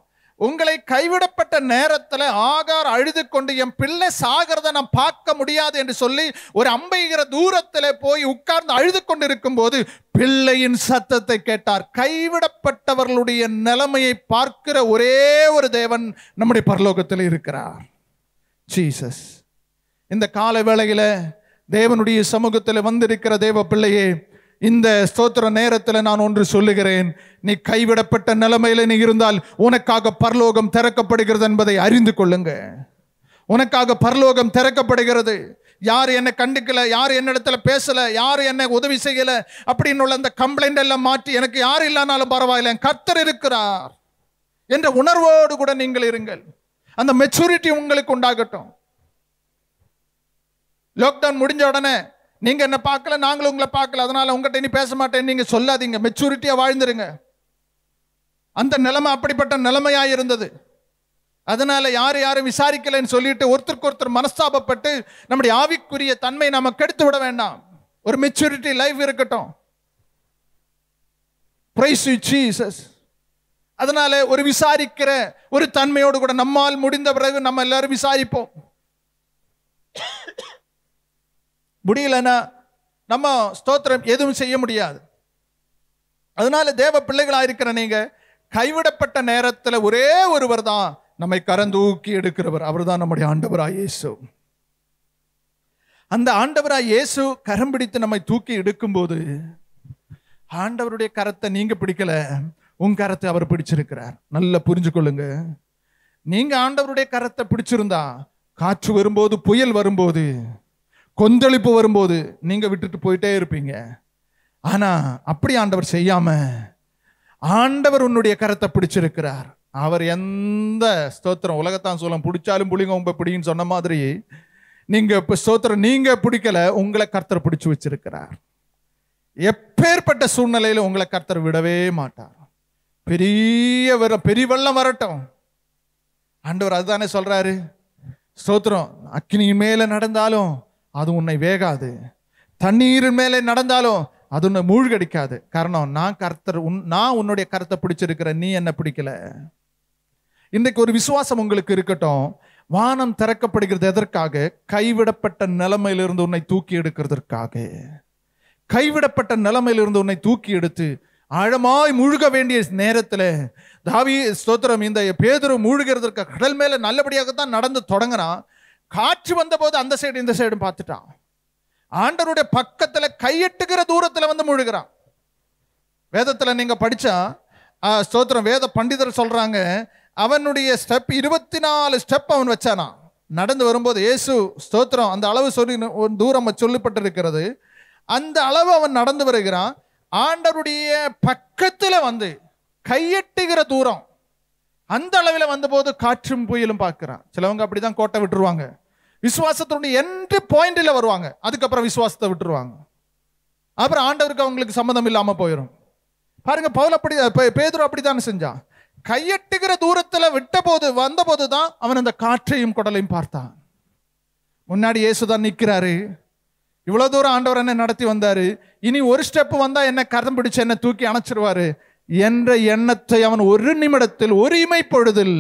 உங்களை கைவிடப்பட்ட நேரத்தில் ஆகார் அழுது கொண்டு என் பிள்ளை சாகிறத நான் பார்க்க முடியாது என்று சொல்லி ஒரு அம்பைகிற தூரத்தில் போய் உட்கார்ந்து அழுது கொண்டு இருக்கும்போது பிள்ளையின் சத்தத்தை கேட்டார் கைவிடப்பட்டவர்களுடைய நிலைமையை பார்க்கிற ஒரே ஒரு தேவன் நம்முடைய பரலோகத்தில் இருக்கிறார் ஜீசஸ் இந்த கால வேளையில் தேவனுடைய சமூகத்தில் வந்திருக்கிற தேவ பிள்ளையே இந்த ஸ்தோத்திர நேரத்தில் நான் ஒன்று சொல்லுகிறேன் நீ கைவிடப்பட்ட நிலைமையில் நீ இருந்தால் உனக்காக பரலோகம் திறக்கப்படுகிறது என்பதை அறிந்து கொள்ளுங்க உனக்காக பரலோகம் திறக்கப்படுகிறது யார் என்னை கண்டுக்கலை யார் என்னிடத்துல பேசலை யார் என்னை உதவி செய்யலை அப்படின்னு உள்ள அந்த கம்ப்ளைண்ட் எல்லாம் மாற்றி எனக்கு யார் இல்லைனாலும் பரவாயில்ல கர்த்தர் இருக்கிறார் என்ற உணர்வோடு கூட நீங்கள் இருங்கள் அந்த மெச்சூரிட்டி உங்களுக்கு உண்டாகட்டும் லாக்டவுன் முடிஞ்ச உடனே நீங்கள் என்ன பார்க்கல நாங்களும் உங்களை பார்க்கல அதனால் உங்கள்கிட்ட இனி பேச மாட்டேன்னு நீங்கள் சொல்லாதீங்க மெச்சூரிட்டியா வாழ்ந்துருங்க அந்த நிலைமை அப்படிப்பட்ட நிலைமையா இருந்தது அதனால் யாரு யாரும் விசாரிக்கலைன்னு சொல்லிட்டு ஒருத்தருக்கு ஒருத்தர் மனஸ்தாபப்பட்டு நம்முடைய ஆவிக்குரிய தன்மை நம்ம கெடுத்து விட வேண்டாம் ஒரு மெச்சூரிட்டி லைஃப் இருக்கட்டும் ப்ரைஸ் அதனால் ஒரு விசாரிக்கிற ஒரு தன்மையோடு கூட நம்மால் முடிந்த பிறகு நம்ம எல்லாரும் விசாரிப்போம் முடியலன்னா நம்ம ஸ்தோத்திரம் எதுவும் செய்ய முடியாது அதனால தேவ பிள்ளைகளாக இருக்கிற நீங்க கைவிடப்பட்ட நேரத்தில் ஒரே ஒருவர் தான் நம்மை கரந்தூக்கி எடுக்கிறவர் அவர் தான் நம்முடைய ஆண்டவராய் இயேசு அந்த ஆண்டவராய் இயேசு கரம் பிடித்து நம்மை தூக்கி எடுக்கும்போது ஆண்டவருடைய கரத்தை நீங்க பிடிக்கல உன் கரத்தை அவர் பிடிச்சிருக்கிறார் நல்லா புரிஞ்சுக்கொள்ளுங்க நீங்க ஆண்டவருடைய கரத்தை பிடிச்சிருந்தா காற்று வரும்போது புயல் வரும்போது கொந்தளிப்பு வரும்போது நீங்கள் விட்டுட்டு போயிட்டே இருப்பீங்க ஆனால் அப்படி ஆண்டவர் செய்யாமல் ஆண்டவர் உன்னுடைய கரத்தை பிடிச்சிருக்கிறார் அவர் எந்த ஸ்தோத்திரம் உலகத்தான் சொல்லும் பிடிச்சாலும் புளிங்க உங்க பிடின்னு சொன்ன மாதிரி நீங்கள் இப்போ ஸ்தோத்திரம் நீங்கள் பிடிக்கல உங்களை கர்த்தர் பிடிச்சி வச்சிருக்கிறார் எப்பேற்பட்ட சூழ்நிலையில் உங்களை கர்த்தர் விடவே மாட்டார் பெரிய வெள்ளம் பெரிய வெள்ளம் வரட்டும் ஆண்டவர் அதுதானே சொல்கிறாரு ஸ்தோத்திரம் அக்னி மேலே நடந்தாலும் அது உன்னை வேகாது தண்ணீரின் மேலே நடந்தாலும் அது உன்னை மூழ்கடிக்காது காரணம் நான் கருத்தர் உன் நான் உன்னுடைய கருத்தை பிடிச்சிருக்கிறேன் நீ என்ன பிடிக்கல இன்றைக்கு ஒரு விசுவாசம் உங்களுக்கு இருக்கட்டும் வானம் திறக்கப்படுகிறது எதற்காக கைவிடப்பட்ட நிலைமையிலிருந்து உன்னை தூக்கி எடுக்கிறதற்காக கைவிடப்பட்ட நிலைமையிலிருந்து உன்னை தூக்கி எடுத்து ஆழமாய் மூழ்க வேண்டிய நேரத்தில் தாவி ஸ்தோத்திரம் இந்த பேதரும் மூழ்கிறதற்கு கடல் மேலே நல்லபடியாகத்தான் நடந்து தொடங்கினான் காற்று வந்தபோது அந்த சைடு இந்த சைடும் பார்த்துட்டான் ஆண்டருடைய பக்கத்தில் கையெட்டுகிற தூரத்தில் வந்து முழுகிறான் வேதத்தில் நீங்கள் படித்தா ஸ்தோத்திரம் வேத பண்டிதர் சொல்கிறாங்க அவனுடைய ஸ்டெப் இருபத்தி நாலு ஸ்டெப் அவன் வச்சானான் நடந்து வரும்போது ஏசு ஸ்தோத்திரம் அந்த அளவு சொல்லி தூரம் சொல்லப்பட்டிருக்கிறது அந்த அளவு அவன் நடந்து வருகிறான் ஆண்டருடைய பக்கத்தில் வந்து கையெட்டுகிற தூரம் அந்த அளவில் வந்தபோது காற்றும் புயலும் பார்க்குறான் சிலவங்க அப்படி தான் கோட்டை விட்டுருவாங்க விசுவாசத்தினுடைய என்ட்ரி பாயிண்டில் வருவாங்க அதுக்கப்புறம் விசுவாசத்தை விட்டுருவாங்க அப்புறம் ஆண்டவருக்கு அவங்களுக்கு சம்மந்தம் இல்லாமல் போயிடும் பாருங்க பவுல் அப்படி பேதூர் அப்படி தானே செஞ்சான் கையெட்டுகிற தூரத்தில் விட்டபோது வந்தபோது தான் அவன் அந்த காற்றையும் குடலையும் பார்த்தான் முன்னாடி இயேசு தான் நிற்கிறாரு இவ்வளோ தூரம் ஆண்டவர் என்ன நடத்தி வந்தார் இனி ஒரு ஸ்டெப்பு வந்தால் என்ன கதம் பிடிச்சு என்ன தூக்கி அணைச்சிருவார் என்ற எண்ணத்தை அவன் ஒரு நிமிடத்தில் ஒரு இமை பொழுதில்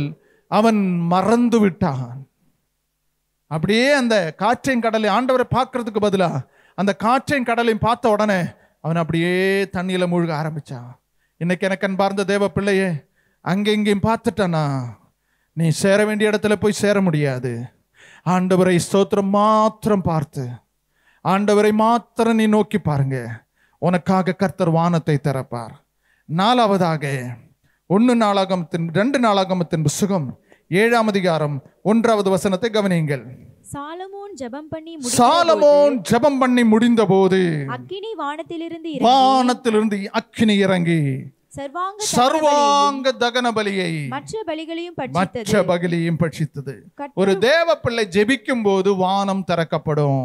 அவன் மறந்து விட்டான் அப்படியே அந்த காற்றையும் கடலை ஆண்டவரை பார்க்கறதுக்கு பதிலாக அந்த காற்றையும் கடலையும் பார்த்த உடனே அவன் அப்படியே தண்ணியில் மூழ்க ஆரம்பித்தான் இன்னைக்கு எனக்கு அன்பார்ந்த தேவ பிள்ளையே அங்கெங்கேயும் பார்த்துட்டானா நீ சேர வேண்டிய இடத்துல போய் சேர முடியாது ஆண்டவரை ஸ்தோத்திரம் மாத்திரம் பார்த்து ஆண்டவரை மாத்திரம் நீ நோக்கி பாருங்க உனக்காக கர்த்தர் வானத்தை திறப்பார் நாலாவதாக ஒன்று நாளாகமத்தின் ரெண்டு நாளாகமத்தின் புசுகம் ஏழாம் அதிகாரம் ஒன்றாவது வசனத்தை கவனியுங்கள் சாலமோன் ஜெபம் பண்ணி சாலமோன் ஜெபம் பண்ணி முடிந்த போது அக்கினி வானத்திலிருந்து வானத்திலிருந்து அக்கினி இறங்கி சர்வாங்க தகன பலியை மற்ற பலிகளையும் பட்சித்தது ஒரு தேவ பிள்ளை ஜெபிக்கும் போது வானம் திறக்கப்படும்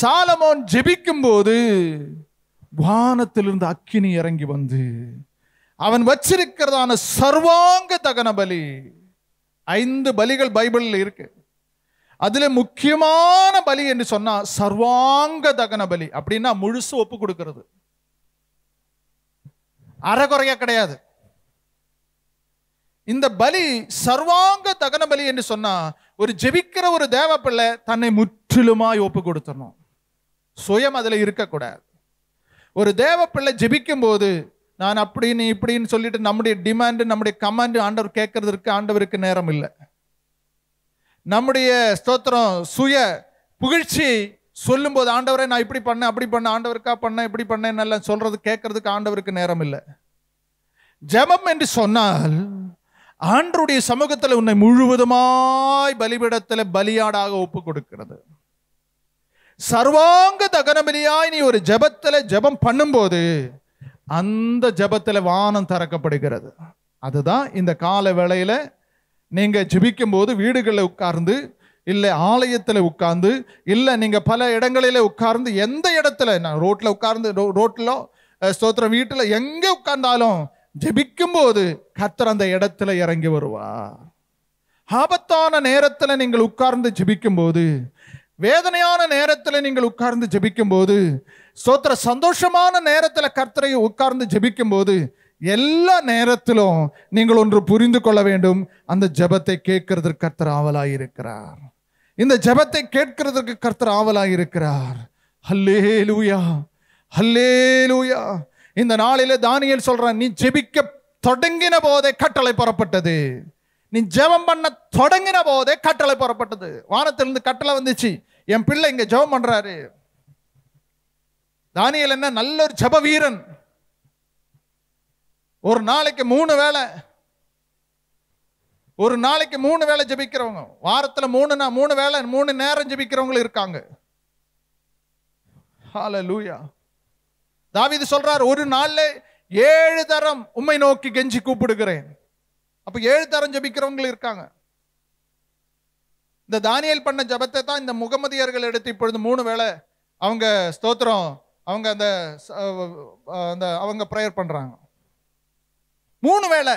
சாலமோன் ஜெபிக்கும் போது வானத்திலிருந்து அக்கினி இறங்கி வந்து அவன் வச்சிருக்கிறதான சர்வாங்க தகன பலி ஐந்து பலிகள் பைபிளில் இருக்கு அதுல முக்கியமான பலி என்று சொன்னா சர்வாங்க தகன பலி அப்படின்னா முழுசு ஒப்பு கொடுக்கிறது அறகுறைய கிடையாது இந்த பலி சர்வாங்க தகன பலி என்று சொன்னா ஒரு ஜெபிக்கிற ஒரு தேவ பிள்ளை தன்னை முற்றிலுமாய் ஒப்பு கொடுத்துடணும் சுயம் அதுல இருக்கக்கூடாது ஒரு தேவ பிள்ளை ஜெபிக்கும் போது நான் அப்படின்னு இப்படின்னு சொல்லிட்டு நம்முடைய டிமாண்டு நம்முடைய கமாண்டு ஆண்டவர் கேட்கறதற்கு ஆண்டவருக்கு நேரம் இல்லை நம்முடைய ஸ்தோத்திரம் சுய புகழ்ச்சி சொல்லும்போது ஆண்டவரை நான் இப்படி பண்ணேன் அப்படி பண்ண ஆண்டவருக்கா பண்ணேன் இப்படி பண்ணேன் எல்லாம் சொல்றது கேட்கறதுக்கு ஆண்டவருக்கு நேரம் இல்லை ஜபம் என்று சொன்னால் ஆண்டருடைய சமூகத்தில் உன்னை முழுவதுமாய் பலிபீடத்தில் பலியாடாக ஒப்பு கொடுக்கிறது சர்வாங்க தகன நீ ஒரு ஜபத்தில் ஜபம் பண்ணும்போது அந்த ஜபத்தில் வானம் திறக்கப்படுகிறது அதுதான் இந்த கால வேளையில் நீங்கள் ஜிபிக்கும் போது வீடுகளில் உட்கார்ந்து இல்லை ஆலயத்தில் உட்கார்ந்து இல்லை நீங்கள் பல இடங்களில் உட்கார்ந்து எந்த இடத்துல நான் ரோட்டில் உட்கார்ந்து ரோ ரோட்டிலோ ஸ்தோத்திரம் வீட்டில் எங்கே உட்கார்ந்தாலும் ஜெபிக்கும் போது கத்தர் அந்த இடத்துல இறங்கி வருவா ஆபத்தான நேரத்தில் நீங்கள் உட்கார்ந்து ஜெபிக்கும் போது வேதனையான நேரத்தில் நீங்கள் உட்கார்ந்து ஜபிக்கும் போது சோத்திர சந்தோஷமான நேரத்தில் கர்த்தரை உட்கார்ந்து ஜபிக்கும் போது எல்லா நேரத்திலும் நீங்கள் ஒன்று புரிந்து கொள்ள வேண்டும் அந்த ஜபத்தை கேட்கறதற்கு கர்த்தர் ஆவலாய் இருக்கிறார் இந்த ஜபத்தை கேட்கிறதற்கு கர்த்தர் ஆவலாய் இருக்கிறார் ஹல்லே லூயா ஹல்லே லூயா இந்த நாளில தானியல் சொல்றான் நீ ஜெபிக்க தொடங்கின போதே கட்டளை புறப்பட்டது நீ ஜெபம் பண்ண தொடங்கின போதே கட்டளை புறப்பட்டது வானத்திலிருந்து கட்டளை வந்துச்சு என் பிள்ளை இங்கே ஜெபம் பண்றாரு தானியல் என்ன நல்ல ஒரு ஜப வீரன் ஒரு நாளைக்கு மூணு வேலை ஒரு நாளைக்கு மூணு வேலை ஜபிக்கிறவங்க வாரத்தில் மூணு நான் மூணு வேலை மூணு நேரம் ஜபிக்கிறவங்களும் இருக்காங்க லூயா தாவிது சொல்றார் ஒரு நாள்ல ஏழு தரம் உண்மை நோக்கி கெஞ்சி கூப்பிடுகிறேன் அப்போ ஏழு தரம் ஜபிக்கிறவங்களும் இருக்காங்க இந்த தானியல் பண்ண ஜபத்தை தான் இந்த முகமதியர்கள் எடுத்து இப்பொழுது மூணு வேளை அவங்க ஸ்தோத்திரம் அவங்க அந்த அந்த அவங்க ப்ரேயர் பண்ணுறாங்க மூணு வேளை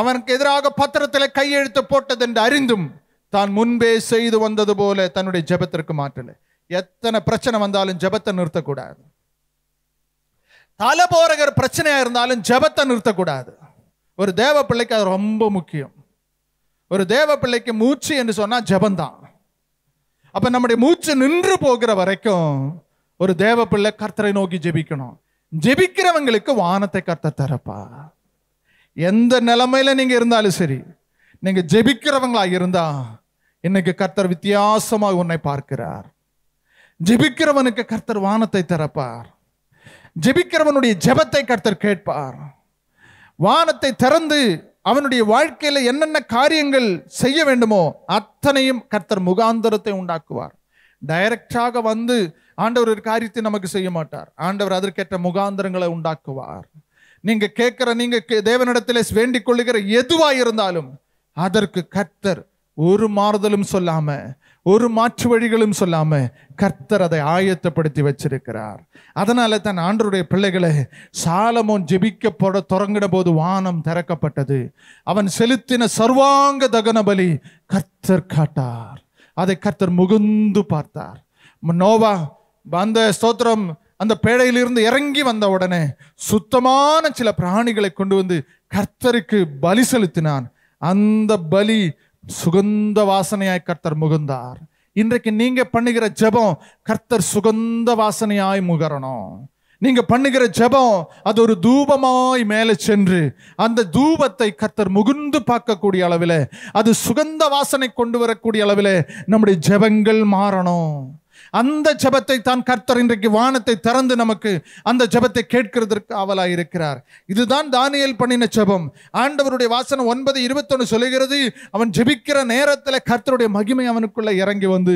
அவனுக்கு எதிராக பத்திரத்தில் கையெழுத்து போட்டது என்று அறிந்தும் தான் முன்பே செய்து வந்தது போல தன்னுடைய ஜபத்திற்கு மாற்றலை எத்தனை பிரச்சனை வந்தாலும் ஜபத்தை நிறுத்தக்கூடாது போறகர் பிரச்சனையாக இருந்தாலும் ஜபத்தை நிறுத்தக்கூடாது ஒரு தேவ பிள்ளைக்கு அது ரொம்ப முக்கியம் ஒரு தேவ பிள்ளைக்கு மூச்சு என்று சொன்னால் ஜபந்தான் அப்போ நம்முடைய மூச்சு நின்று போகிற வரைக்கும் ஒரு தேவ பிள்ளை கர்த்தரை நோக்கி ஜெபிக்கணும் ஜெபிக்கிறவங்களுக்கு வானத்தை கர்த்த தரப்பா எந்த நிலைமையில நீங்கள் இருந்தாலும் சரி நீங்கள் ஜெபிக்கிறவங்களா இருந்தா இன்னைக்கு கர்த்தர் வித்தியாசமாக உன்னை பார்க்கிறார் ஜெபிக்கிறவனுக்கு கர்த்தர் வானத்தை திறப்பார் ஜெபிக்கிறவனுடைய ஜெபத்தை கர்த்தர் கேட்பார் வானத்தை திறந்து அவனுடைய வாழ்க்கையில் என்னென்ன காரியங்கள் செய்ய வேண்டுமோ அத்தனையும் கர்த்தர் முகாந்தரத்தை உண்டாக்குவார் டைரக்டாக வந்து ஆண்டவர் ஒரு காரியத்தை நமக்கு செய்ய மாட்டார் ஆண்டவர் அதற்கேற்ற முகாந்திரங்களை உண்டாக்குவார் நீங்க கேட்கிற நீங்க தேவனிடத்தில் வேண்டிக் கொள்ளுகிற எதுவாக இருந்தாலும் அதற்கு கர்த்தர் ஒரு மாறுதலும் சொல்லாம ஒரு மாற்று வழிகளும் சொல்லாம கர்த்தர் அதை ஆயத்தப்படுத்தி வச்சிருக்கிறார் அதனால தான் ஆண்டருடைய பிள்ளைகளை சாலமோன் ஜெபிக்க போட தொடங்கின போது வானம் திறக்கப்பட்டது அவன் செலுத்தின சர்வாங்க தகன பலி கர்த்தர் காட்டார் அதை கர்த்தர் முகுந்து பார்த்தார் நோவா அந்த ஸ்தோத்திரம் அந்த பேழையிலிருந்து இறங்கி வந்த உடனே சுத்தமான சில பிராணிகளை கொண்டு வந்து கர்த்தருக்கு பலி செலுத்தினான் அந்த பலி சுகந்த வாசனையாய் கர்த்தர் முகுந்தார் இன்றைக்கு நீங்க பண்ணுகிற ஜெபம் கர்த்தர் சுகந்த வாசனையாய் முகரணும் நீங்க பண்ணுகிற ஜெபம் அது ஒரு தூபமாய் மேலே சென்று அந்த தூபத்தை கர்த்தர் முகுந்து பார்க்கக்கூடிய அளவில் அது சுகந்த வாசனை கொண்டு வரக்கூடிய அளவில் நம்முடைய ஜெபங்கள் மாறணும் அந்த ஜபத்தை தான் கர்த்தர் இன்றைக்கு வானத்தை திறந்து நமக்கு அந்த ஜபத்தை கேட்கிறதற்கு ஆவலாக இருக்கிறார் இதுதான் தானியல் பண்ணின ஜபம் ஆண்டவருடைய வாசனம் ஒன்பது இருபத்தொன்று சொல்லுகிறது அவன் ஜெபிக்கிற நேரத்தில் கர்த்தருடைய மகிமை அவனுக்குள்ளே இறங்கி வந்து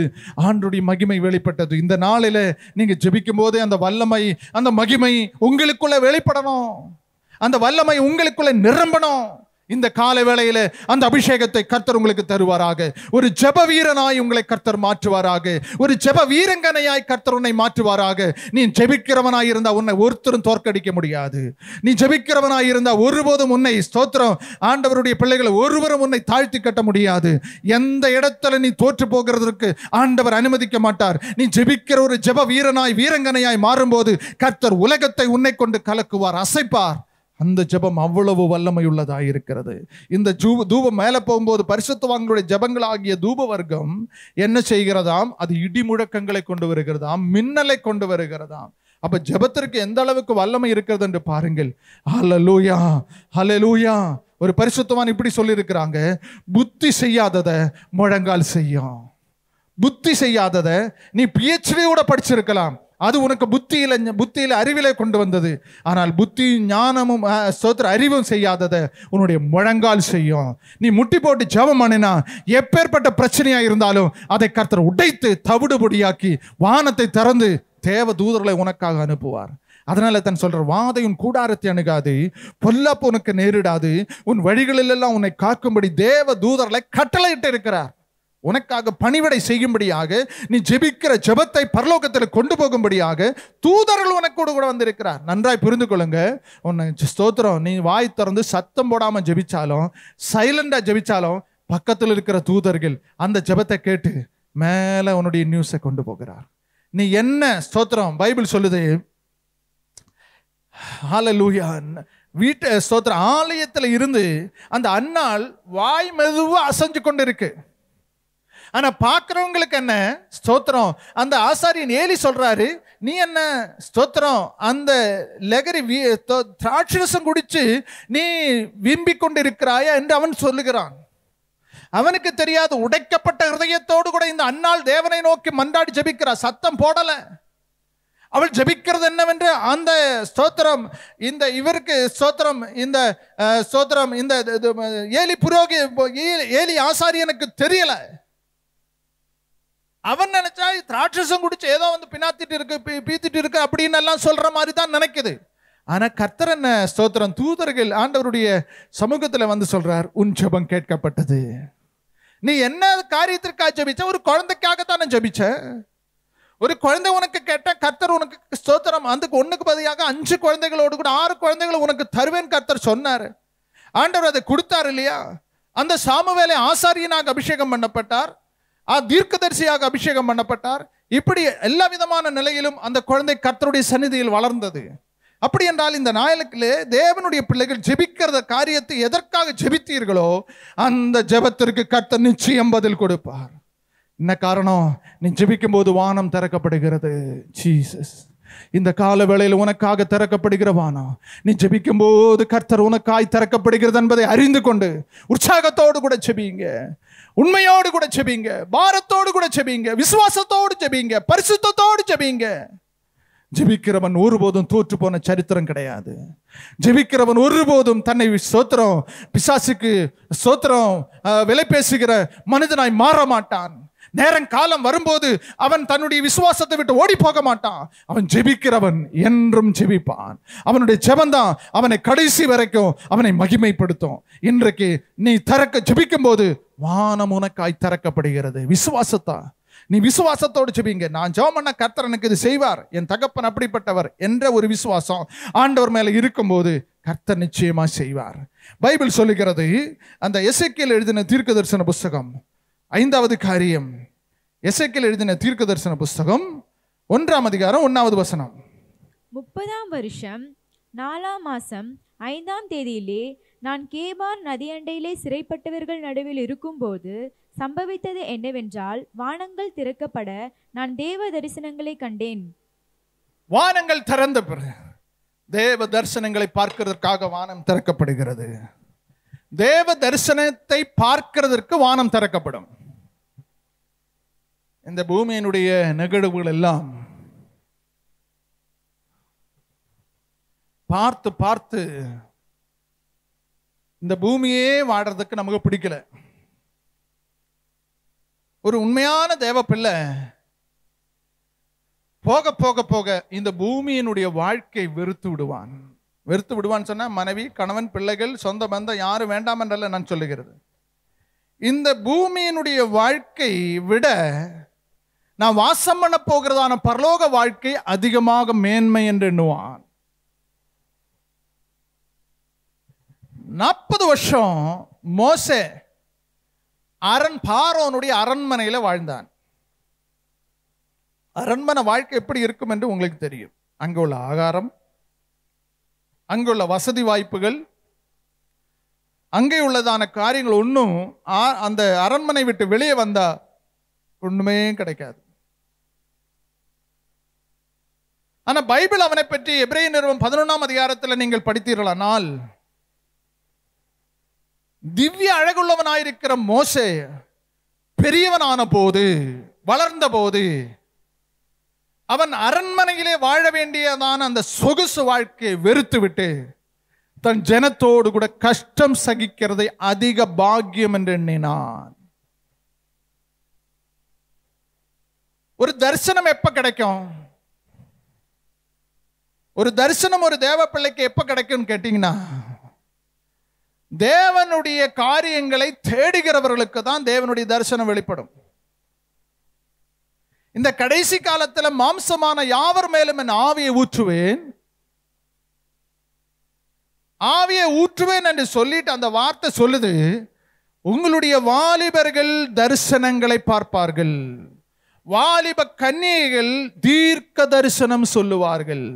ஆண்டுடைய மகிமை வெளிப்பட்டது இந்த நாளில் நீங்கள் ஜபிக்கும் போதே அந்த வல்லமை அந்த மகிமை உங்களுக்குள்ளே வெளிப்படணும் அந்த வல்லமை உங்களுக்குள்ளே நிரம்பணும் இந்த கால வேளையில அந்த அபிஷேகத்தை கர்த்தர் உங்களுக்கு தருவாராக ஒரு ஜெப வீரனாய் உங்களை கர்த்தர் மாற்றுவாராக ஒரு ஜப வீரங்கனையாய் கர்த்தர் உன்னை மாற்றுவாராக நீ ஜபிக்கிறவனாய் இருந்தா உன்னை ஒருத்தரும் தோற்கடிக்க முடியாது நீ ஜபிக்கிறவனாய் இருந்தா ஒருபோதும் உன்னை ஸ்தோத்திரம் ஆண்டவருடைய பிள்ளைகளை ஒருவரும் உன்னை தாழ்த்தி கட்ட முடியாது எந்த இடத்துல நீ தோற்று போகிறதற்கு ஆண்டவர் அனுமதிக்க மாட்டார் நீ ஜெபிக்கிற ஒரு ஜெப வீரனாய் வீரங்கனையாய் மாறும்போது கர்த்தர் உலகத்தை உன்னை கொண்டு கலக்குவார் அசைப்பார் அந்த ஜபம் அவ்வளவு வல்லமையுள்ளதாக இருக்கிறது இந்த ஜூ தூபம் மேலே போகும்போது பரிசுத்தவான்களுடைய ஜபங்கள் ஆகிய தூப வர்க்கம் என்ன செய்கிறதாம் அது இடி முழக்கங்களை கொண்டு வருகிறதாம் மின்னலை கொண்டு வருகிறதாம் அப்போ ஜபத்திற்கு எந்த அளவுக்கு வல்லமை இருக்கிறது என்று பாருங்கள் ஹலலூயா லூயா ஒரு பரிசுத்தவான் இப்படி சொல்லியிருக்கிறாங்க புத்தி செய்யாததை முழங்கால் செய்யும் புத்தி செய்யாததை நீ பிஹெச்டியோட படிச்சிருக்கலாம் அது உனக்கு புத்தியில புத்தியில அறிவிலே கொண்டு வந்தது ஆனால் புத்தியும் ஞானமும் சோத்திர அறிவும் செய்யாததை உன்னுடைய முழங்கால் செய்யும் நீ முட்டி போட்டு ஜபம் பண்ணினா எப்பேற்பட்ட பிரச்சனையா இருந்தாலும் அதை கர்த்தர் உடைத்து தவிடுபொடியாக்கி வானத்தை திறந்து தேவ தூதர்களை உனக்காக அனுப்புவார் அதனால தன் சொல்ற வாதை உன் கூடாரத்தை அணுகாது பொல்லாப்பு உனக்கு நேரிடாது உன் வழிகளிலெல்லாம் உன்னை காக்கும்படி தேவ தூதர்களை கட்டளையிட்டு இருக்கிறார் உனக்காக பணிவிடை செய்யும்படியாக நீ ஜெபிக்கிற ஜெபத்தை பரலோகத்தில் கொண்டு போகும்படியாக தூதர்கள் உனக்கோடு கூட வந்திருக்கிறார் நன்றாய் புரிந்து கொள்ளுங்க உன்னை ஸ்தோத்திரம் நீ வாய் திறந்து சத்தம் போடாமல் ஜெபிச்சாலும் சைலண்டாக ஜெபிச்சாலும் பக்கத்தில் இருக்கிற தூதர்கள் அந்த ஜெபத்தை கேட்டு மேலே உன்னுடைய நியூஸை கொண்டு போகிறார் நீ என்ன ஸ்தோத்திரம் பைபிள் சொல்லுது ஹாலலூயா வீட்டை ஸ்தோத்திரம் ஆலயத்தில் இருந்து அந்த அன்னாள் வாய் மெதுவாக அசைஞ்சு கொண்டு இருக்குது ஆனா பார்க்குறவங்களுக்கு என்ன ஸ்தோத்திரம் அந்த ஆசாரியன் ஏலி சொல்றாரு நீ என்ன ஸ்தோத்திரம் அந்த லெகரி திராட்சரசம் குடிச்சு நீ கொண்டு கொண்டிருக்கிறாயா என்று அவன் சொல்லுகிறான் அவனுக்கு தெரியாது உடைக்கப்பட்ட ஹிருதயத்தோடு கூட இந்த அன்னாள் தேவனை நோக்கி மன்றாடி ஜபிக்கிறா சத்தம் போடல அவள் ஜபிக்கிறது என்னவென்று அந்த ஸ்தோத்திரம் இந்த இவருக்கு ஸ்தோத்திரம் இந்த ஸ்தோத்திரம் இந்த ஏலி புரோகி ஏலி ஆசாரியனுக்கு தெரியலை அவன் நினைச்சா திராட்சசம் குடிச்சு ஏதோ வந்து பின்னாத்திட்டு இருக்கு பீத்திட்டு இருக்கு அப்படின்னு எல்லாம் சொல்ற மாதிரி தான் நினைக்குது ஆனால் கர்த்தர் என்ன ஸ்தோத்திரம் தூதர்கள் ஆண்டவருடைய சமூகத்தில் வந்து சொல்றார் உன் ஜபம் கேட்கப்பட்டது நீ என்ன காரியத்திற்காக ஜபிச்ச ஒரு குழந்தைக்காக தானே ஜபிச்ச ஒரு குழந்தை உனக்கு கேட்டால் கர்த்தர் உனக்கு ஸ்தோத்திரம் அந்த ஒன்றுக்கு பதிலாக அஞ்சு குழந்தைகளோடு கூட ஆறு குழந்தைகளை உனக்கு தருவேன் கர்த்தர் சொன்னார் ஆண்டவர் அதை கொடுத்தார் இல்லையா அந்த சாமுவேலை ஆசாரியனாக அபிஷேகம் பண்ணப்பட்டார் தீர்க்கதரிசியாக அபிஷேகம் பண்ணப்பட்டார் இப்படி எல்லா விதமான நிலையிலும் அந்த குழந்தை கர்த்தருடைய சந்நிதியில் வளர்ந்தது அப்படி என்றால் இந்த நாயலுக்கிலே தேவனுடைய பிள்ளைகள் ஜெபிக்கிறத காரியத்தை எதற்காக ஜெபித்தீர்களோ அந்த ஜெபத்திற்கு கர்த்தர் நிச்சயம் பதில் கொடுப்பார் என்ன காரணம் நீ ஜெபிக்கும் போது வானம் திறக்கப்படுகிறது ஜீசஸ் இந்த கால வேளையில் உனக்காக திறக்கப்படுகிறவானா நீ ஜெபிக்கும் போது கர்த்தர் உனக்காய் திறக்கப்படுகிறது என்பதை அறிந்து கொண்டு உற்சாகத்தோடு கூட செபியுங்க உண்மையோடு கூட செபிங்க பாரத்தோடு கூட செபிங்க விசுவாசத்தோடு செபிங்க பரிசுத்தோடு செபிங்க ஜெபிக்கிறவன் ஒருபோதும் தோற்று போன சரித்திரம் கிடையாது ஜெபிக்கிறவன் ஒருபோதும் தன்னை சோத்திரம் பிசாசுக்கு சோத்திரம் விலை பேசுகிற மனிதனாய் மாற மாட்டான் நேரம் காலம் வரும்போது அவன் தன்னுடைய விசுவாசத்தை விட்டு ஓடி போக மாட்டான் அவன் ஜெபிக்கிறவன் என்றும் ஜெபிப்பான் அவனுடைய ஜெபந்தான் அவனை கடைசி வரைக்கும் அவனை மகிமைப்படுத்தும் இன்றைக்கு நீ திறக்க ஜெபிக்கும் போது வானம் உனக்காய் திறக்கப்படுகிறது விசுவாசத்தான் நீ விசுவாசத்தோடு செபிங்க நான் ஜோமண்ண கர்த்தர் எனக்கு இது செய்வார் என் தகப்பன் அப்படிப்பட்டவர் என்ற ஒரு விசுவாசம் ஆண்டவர் மேலே இருக்கும்போது கர்த்தர் நிச்சயமாக செய்வார் பைபிள் சொல்லுகிறது அந்த எசைக்கியல் எழுதின தீர்க்க தரிசன புஸ்தகம் ஐந்தாவது காரியம் எசைக்கில் எழுதின தீர்க்க தரிசன புஸ்தகம் ஒன்றாம் அதிகாரம் ஒன்றாவது வசனம் முப்பதாம் வருஷம் நாலாம் மாசம் ஐந்தாம் தேதியிலே நான் கேபார் நதியண்டையிலே சிறைப்பட்டவர்கள் நடுவில் இருக்கும்போது சம்பவித்தது என்னவென்றால் வானங்கள் திறக்கப்பட நான் தேவ தரிசனங்களை கண்டேன் வானங்கள் திறந்த பிறகு தேவ தரிசனங்களை பார்க்கிறதற்காக வானம் திறக்கப்படுகிறது தேவ தரிசனத்தை பார்க்கிறதற்கு வானம் திறக்கப்படும் இந்த பூமியினுடைய நிகழ்வுகள் எல்லாம் பார்த்து பார்த்து இந்த பூமியே வாடுறதுக்கு நமக்கு பிடிக்கல ஒரு உண்மையான தேவ பிள்ளை போக போக போக இந்த பூமியினுடைய வாழ்க்கை வெறுத்து விடுவான் வெறுத்து விடுவான்னு சொன்ன மனைவி கணவன் பிள்ளைகள் சொந்த பந்தம் யாரும் வேண்டாம் என்றல்ல நான் சொல்லுகிறது இந்த பூமியினுடைய வாழ்க்கை விட நான் வாசம் பண்ண போகிறதான பரலோக வாழ்க்கை அதிகமாக மேன்மை என்று எண்ணுவான் நாற்பது வருஷம் மோச அரண் பாரோனுடைய அரண்மனையில் வாழ்ந்தான் அரண்மனை வாழ்க்கை எப்படி இருக்கும் என்று உங்களுக்கு தெரியும் அங்கே உள்ள ஆகாரம் அங்குள்ள வசதி வாய்ப்புகள் அங்கே உள்ளதான காரியங்கள் ஒன்றும் அந்த அரண்மனை விட்டு வெளியே வந்தால் ஒன்றுமே கிடைக்காது ஆனால் பைபிள் அவனை பற்றி எப்ரே நிறுவனம் பதினொன்றாம் அதிகாரத்தில் நீங்கள் படித்தீர்களானால் திவ்ய அழகுள்ளவனாயிருக்கிற மோசே பெரியவனான போது வளர்ந்த போது அவன் அரண்மனையிலே வாழ வேண்டியதான அந்த சொகுசு வாழ்க்கையை வெறுத்து விட்டு தன் ஜனத்தோடு கூட கஷ்டம் சகிக்கிறதை அதிக பாக்கியம் என்று எண்ணினான் ஒரு தரிசனம் எப்ப கிடைக்கும் ஒரு தரிசனம் ஒரு தேவ பிள்ளைக்கு எப்போ கிடைக்கும்னு கேட்டிங்கன்னா தேவனுடைய காரியங்களை தேடுகிறவர்களுக்கு தான் தேவனுடைய தரிசனம் வெளிப்படும் இந்த கடைசி காலத்தில் மாம்சமான யாவர் மேலும் என் ஆவியை ஊற்றுவேன் ஆவியை ஊற்றுவேன் என்று சொல்லிட்டு அந்த வார்த்தை சொல்லுது உங்களுடைய வாலிபர்கள் தரிசனங்களை பார்ப்பார்கள் வாலிப கன்னியைகள் தீர்க்க தரிசனம் சொல்லுவார்கள்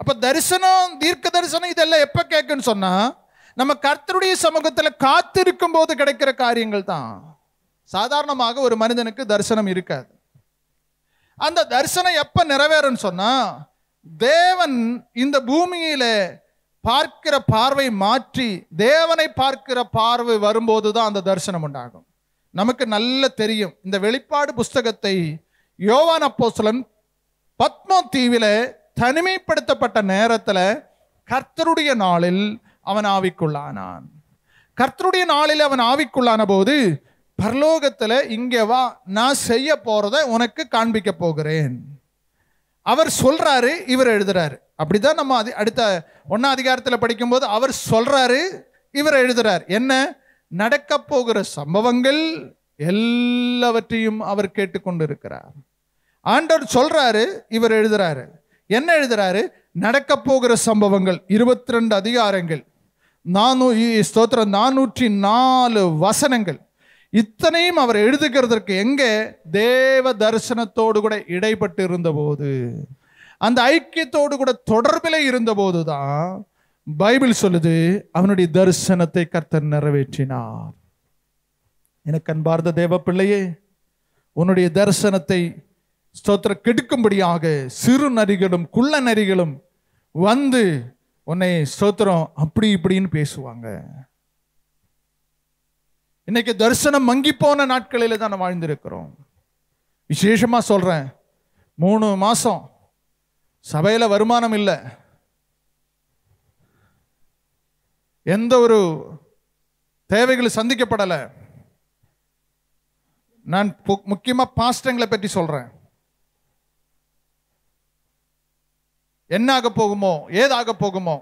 அப்போ தரிசனம் தீர்க்க தரிசனம் இதெல்லாம் எப்போ கேட்குன்னு சொன்னால் நம்ம கர்த்தருடைய சமூகத்தில் காத்திருக்கும் போது கிடைக்கிற காரியங்கள் தான் சாதாரணமாக ஒரு மனிதனுக்கு தரிசனம் இருக்காது அந்த தரிசனம் எப்போ நிறைவேறும்னு சொன்னால் தேவன் இந்த பூமியில் பார்க்கிற பார்வை மாற்றி தேவனை பார்க்கிற பார்வை வரும்போது தான் அந்த தரிசனம் உண்டாகும் நமக்கு நல்ல தெரியும் இந்த வெளிப்பாடு புஸ்தகத்தை யோவான் அப்போசலன் பத்மோ தீவில் தனிமைப்படுத்தப்பட்ட நேரத்தில் கர்த்தருடைய நாளில் அவன் ஆவிக்குள்ளானான் கர்த்தருடைய நாளில் அவன் ஆவிக்குள்ளான போது பரலோகத்தில் இங்கே வா நான் செய்ய போகிறத உனக்கு காண்பிக்க போகிறேன் அவர் சொல்கிறாரு இவர் எழுதுறாரு அப்படிதான் நம்ம அது அடுத்த ஒன்றாம் அதிகாரத்தில் படிக்கும்போது அவர் சொல்கிறாரு இவர் எழுதுறார் என்ன நடக்க போகிற சம்பவங்கள் எல்லாவற்றையும் அவர் கேட்டுக்கொண்டு இருக்கிறார் ஆண்டவர் சொல்கிறாரு இவர் எழுதுறாரு என்ன எழுதுறாரு நடக்க போகிற சம்பவங்கள் இருபத்தி ரெண்டு அதிகாரங்கள் நானூ ஸ்தோத்திரம் நானூற்றி நாலு வசனங்கள் இத்தனையும் அவர் எழுதுகிறதற்கு எங்கே தேவ தரிசனத்தோடு கூட இடைப்பட்டு இருந்தபோது அந்த ஐக்கியத்தோடு கூட தொடர்பில் இருந்தபோது தான் பைபிள் சொல்லுது அவனுடைய தரிசனத்தை கர்த்தர் நிறைவேற்றினார் எனக்கு அன்பார்ந்த தேவ பிள்ளையே உன்னுடைய தரிசனத்தை ஸ்தோத்திர கெடுக்கும்படியாக சிறு நரிகளும் குள்ள நரிகளும் வந்து உன்னை ஸ்தோத்திரம் அப்படி இப்படின்னு பேசுவாங்க இன்னைக்கு தரிசனம் மங்கி போன நாட்களில் தான் வாழ்ந்திருக்கிறோம் விசேஷமாக சொல்கிறேன் மூணு மாதம் சபையில் வருமானம் இல்லை எந்த ஒரு தேவைகள் சந்திக்கப்படலை நான் முக்கியமாக பாஸ்டங்களை பற்றி சொல்கிறேன் என்னாக போகுமோ ஏதாக போகுமோ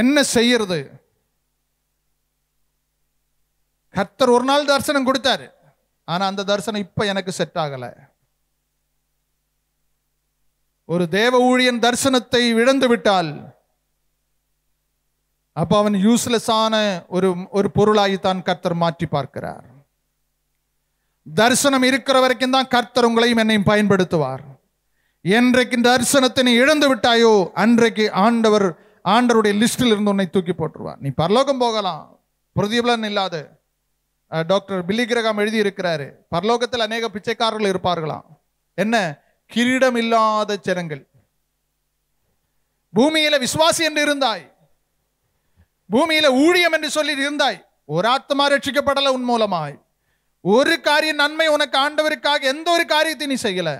என்ன செய்யறது கர்த்தர் ஒரு நாள் தரிசனம் கொடுத்தாரு ஆனா அந்த தரிசனம் இப்ப எனக்கு செட் ஆகல ஒரு தேவ ஊழியன் தரிசனத்தை இழந்து விட்டால் அப்போ அவன் யூஸ்லெஸ் ஆன ஒரு ஒரு பொருளாகித்தான் கர்த்தர் மாற்றி பார்க்கிறார் தரிசனம் இருக்கிற வரைக்கும் தான் கர்த்தர் உங்களையும் என்னையும் பயன்படுத்துவார் என்றைக்கு இந்த தரிசனத்தை நீ இழந்து விட்டாயோ அன்றைக்கு ஆண்டவர் ஆண்டவருடைய லிஸ்டில் இருந்து உன்னை தூக்கி போட்டுருவார் நீ பரலோகம் போகலாம் பிரதிபலன் இல்லாத டாக்டர் பில்லி எழுதி எழுதியிருக்கிறாரு பரலோகத்தில் அநேக பிச்சைக்காரர்கள் இருப்பார்களாம் என்ன கிரீடம் இல்லாத ஜனங்கள் பூமியில விசுவாசி என்று இருந்தாய் பூமியில ஊழியம் என்று சொல்லி இருந்தாய் ஒரு ஆத்மா ரட்சிக்கப்படல உன் மூலமாய் ஒரு காரிய நன்மை உனக்கு ஆண்டவருக்காக எந்த ஒரு காரியத்தை நீ செய்யலை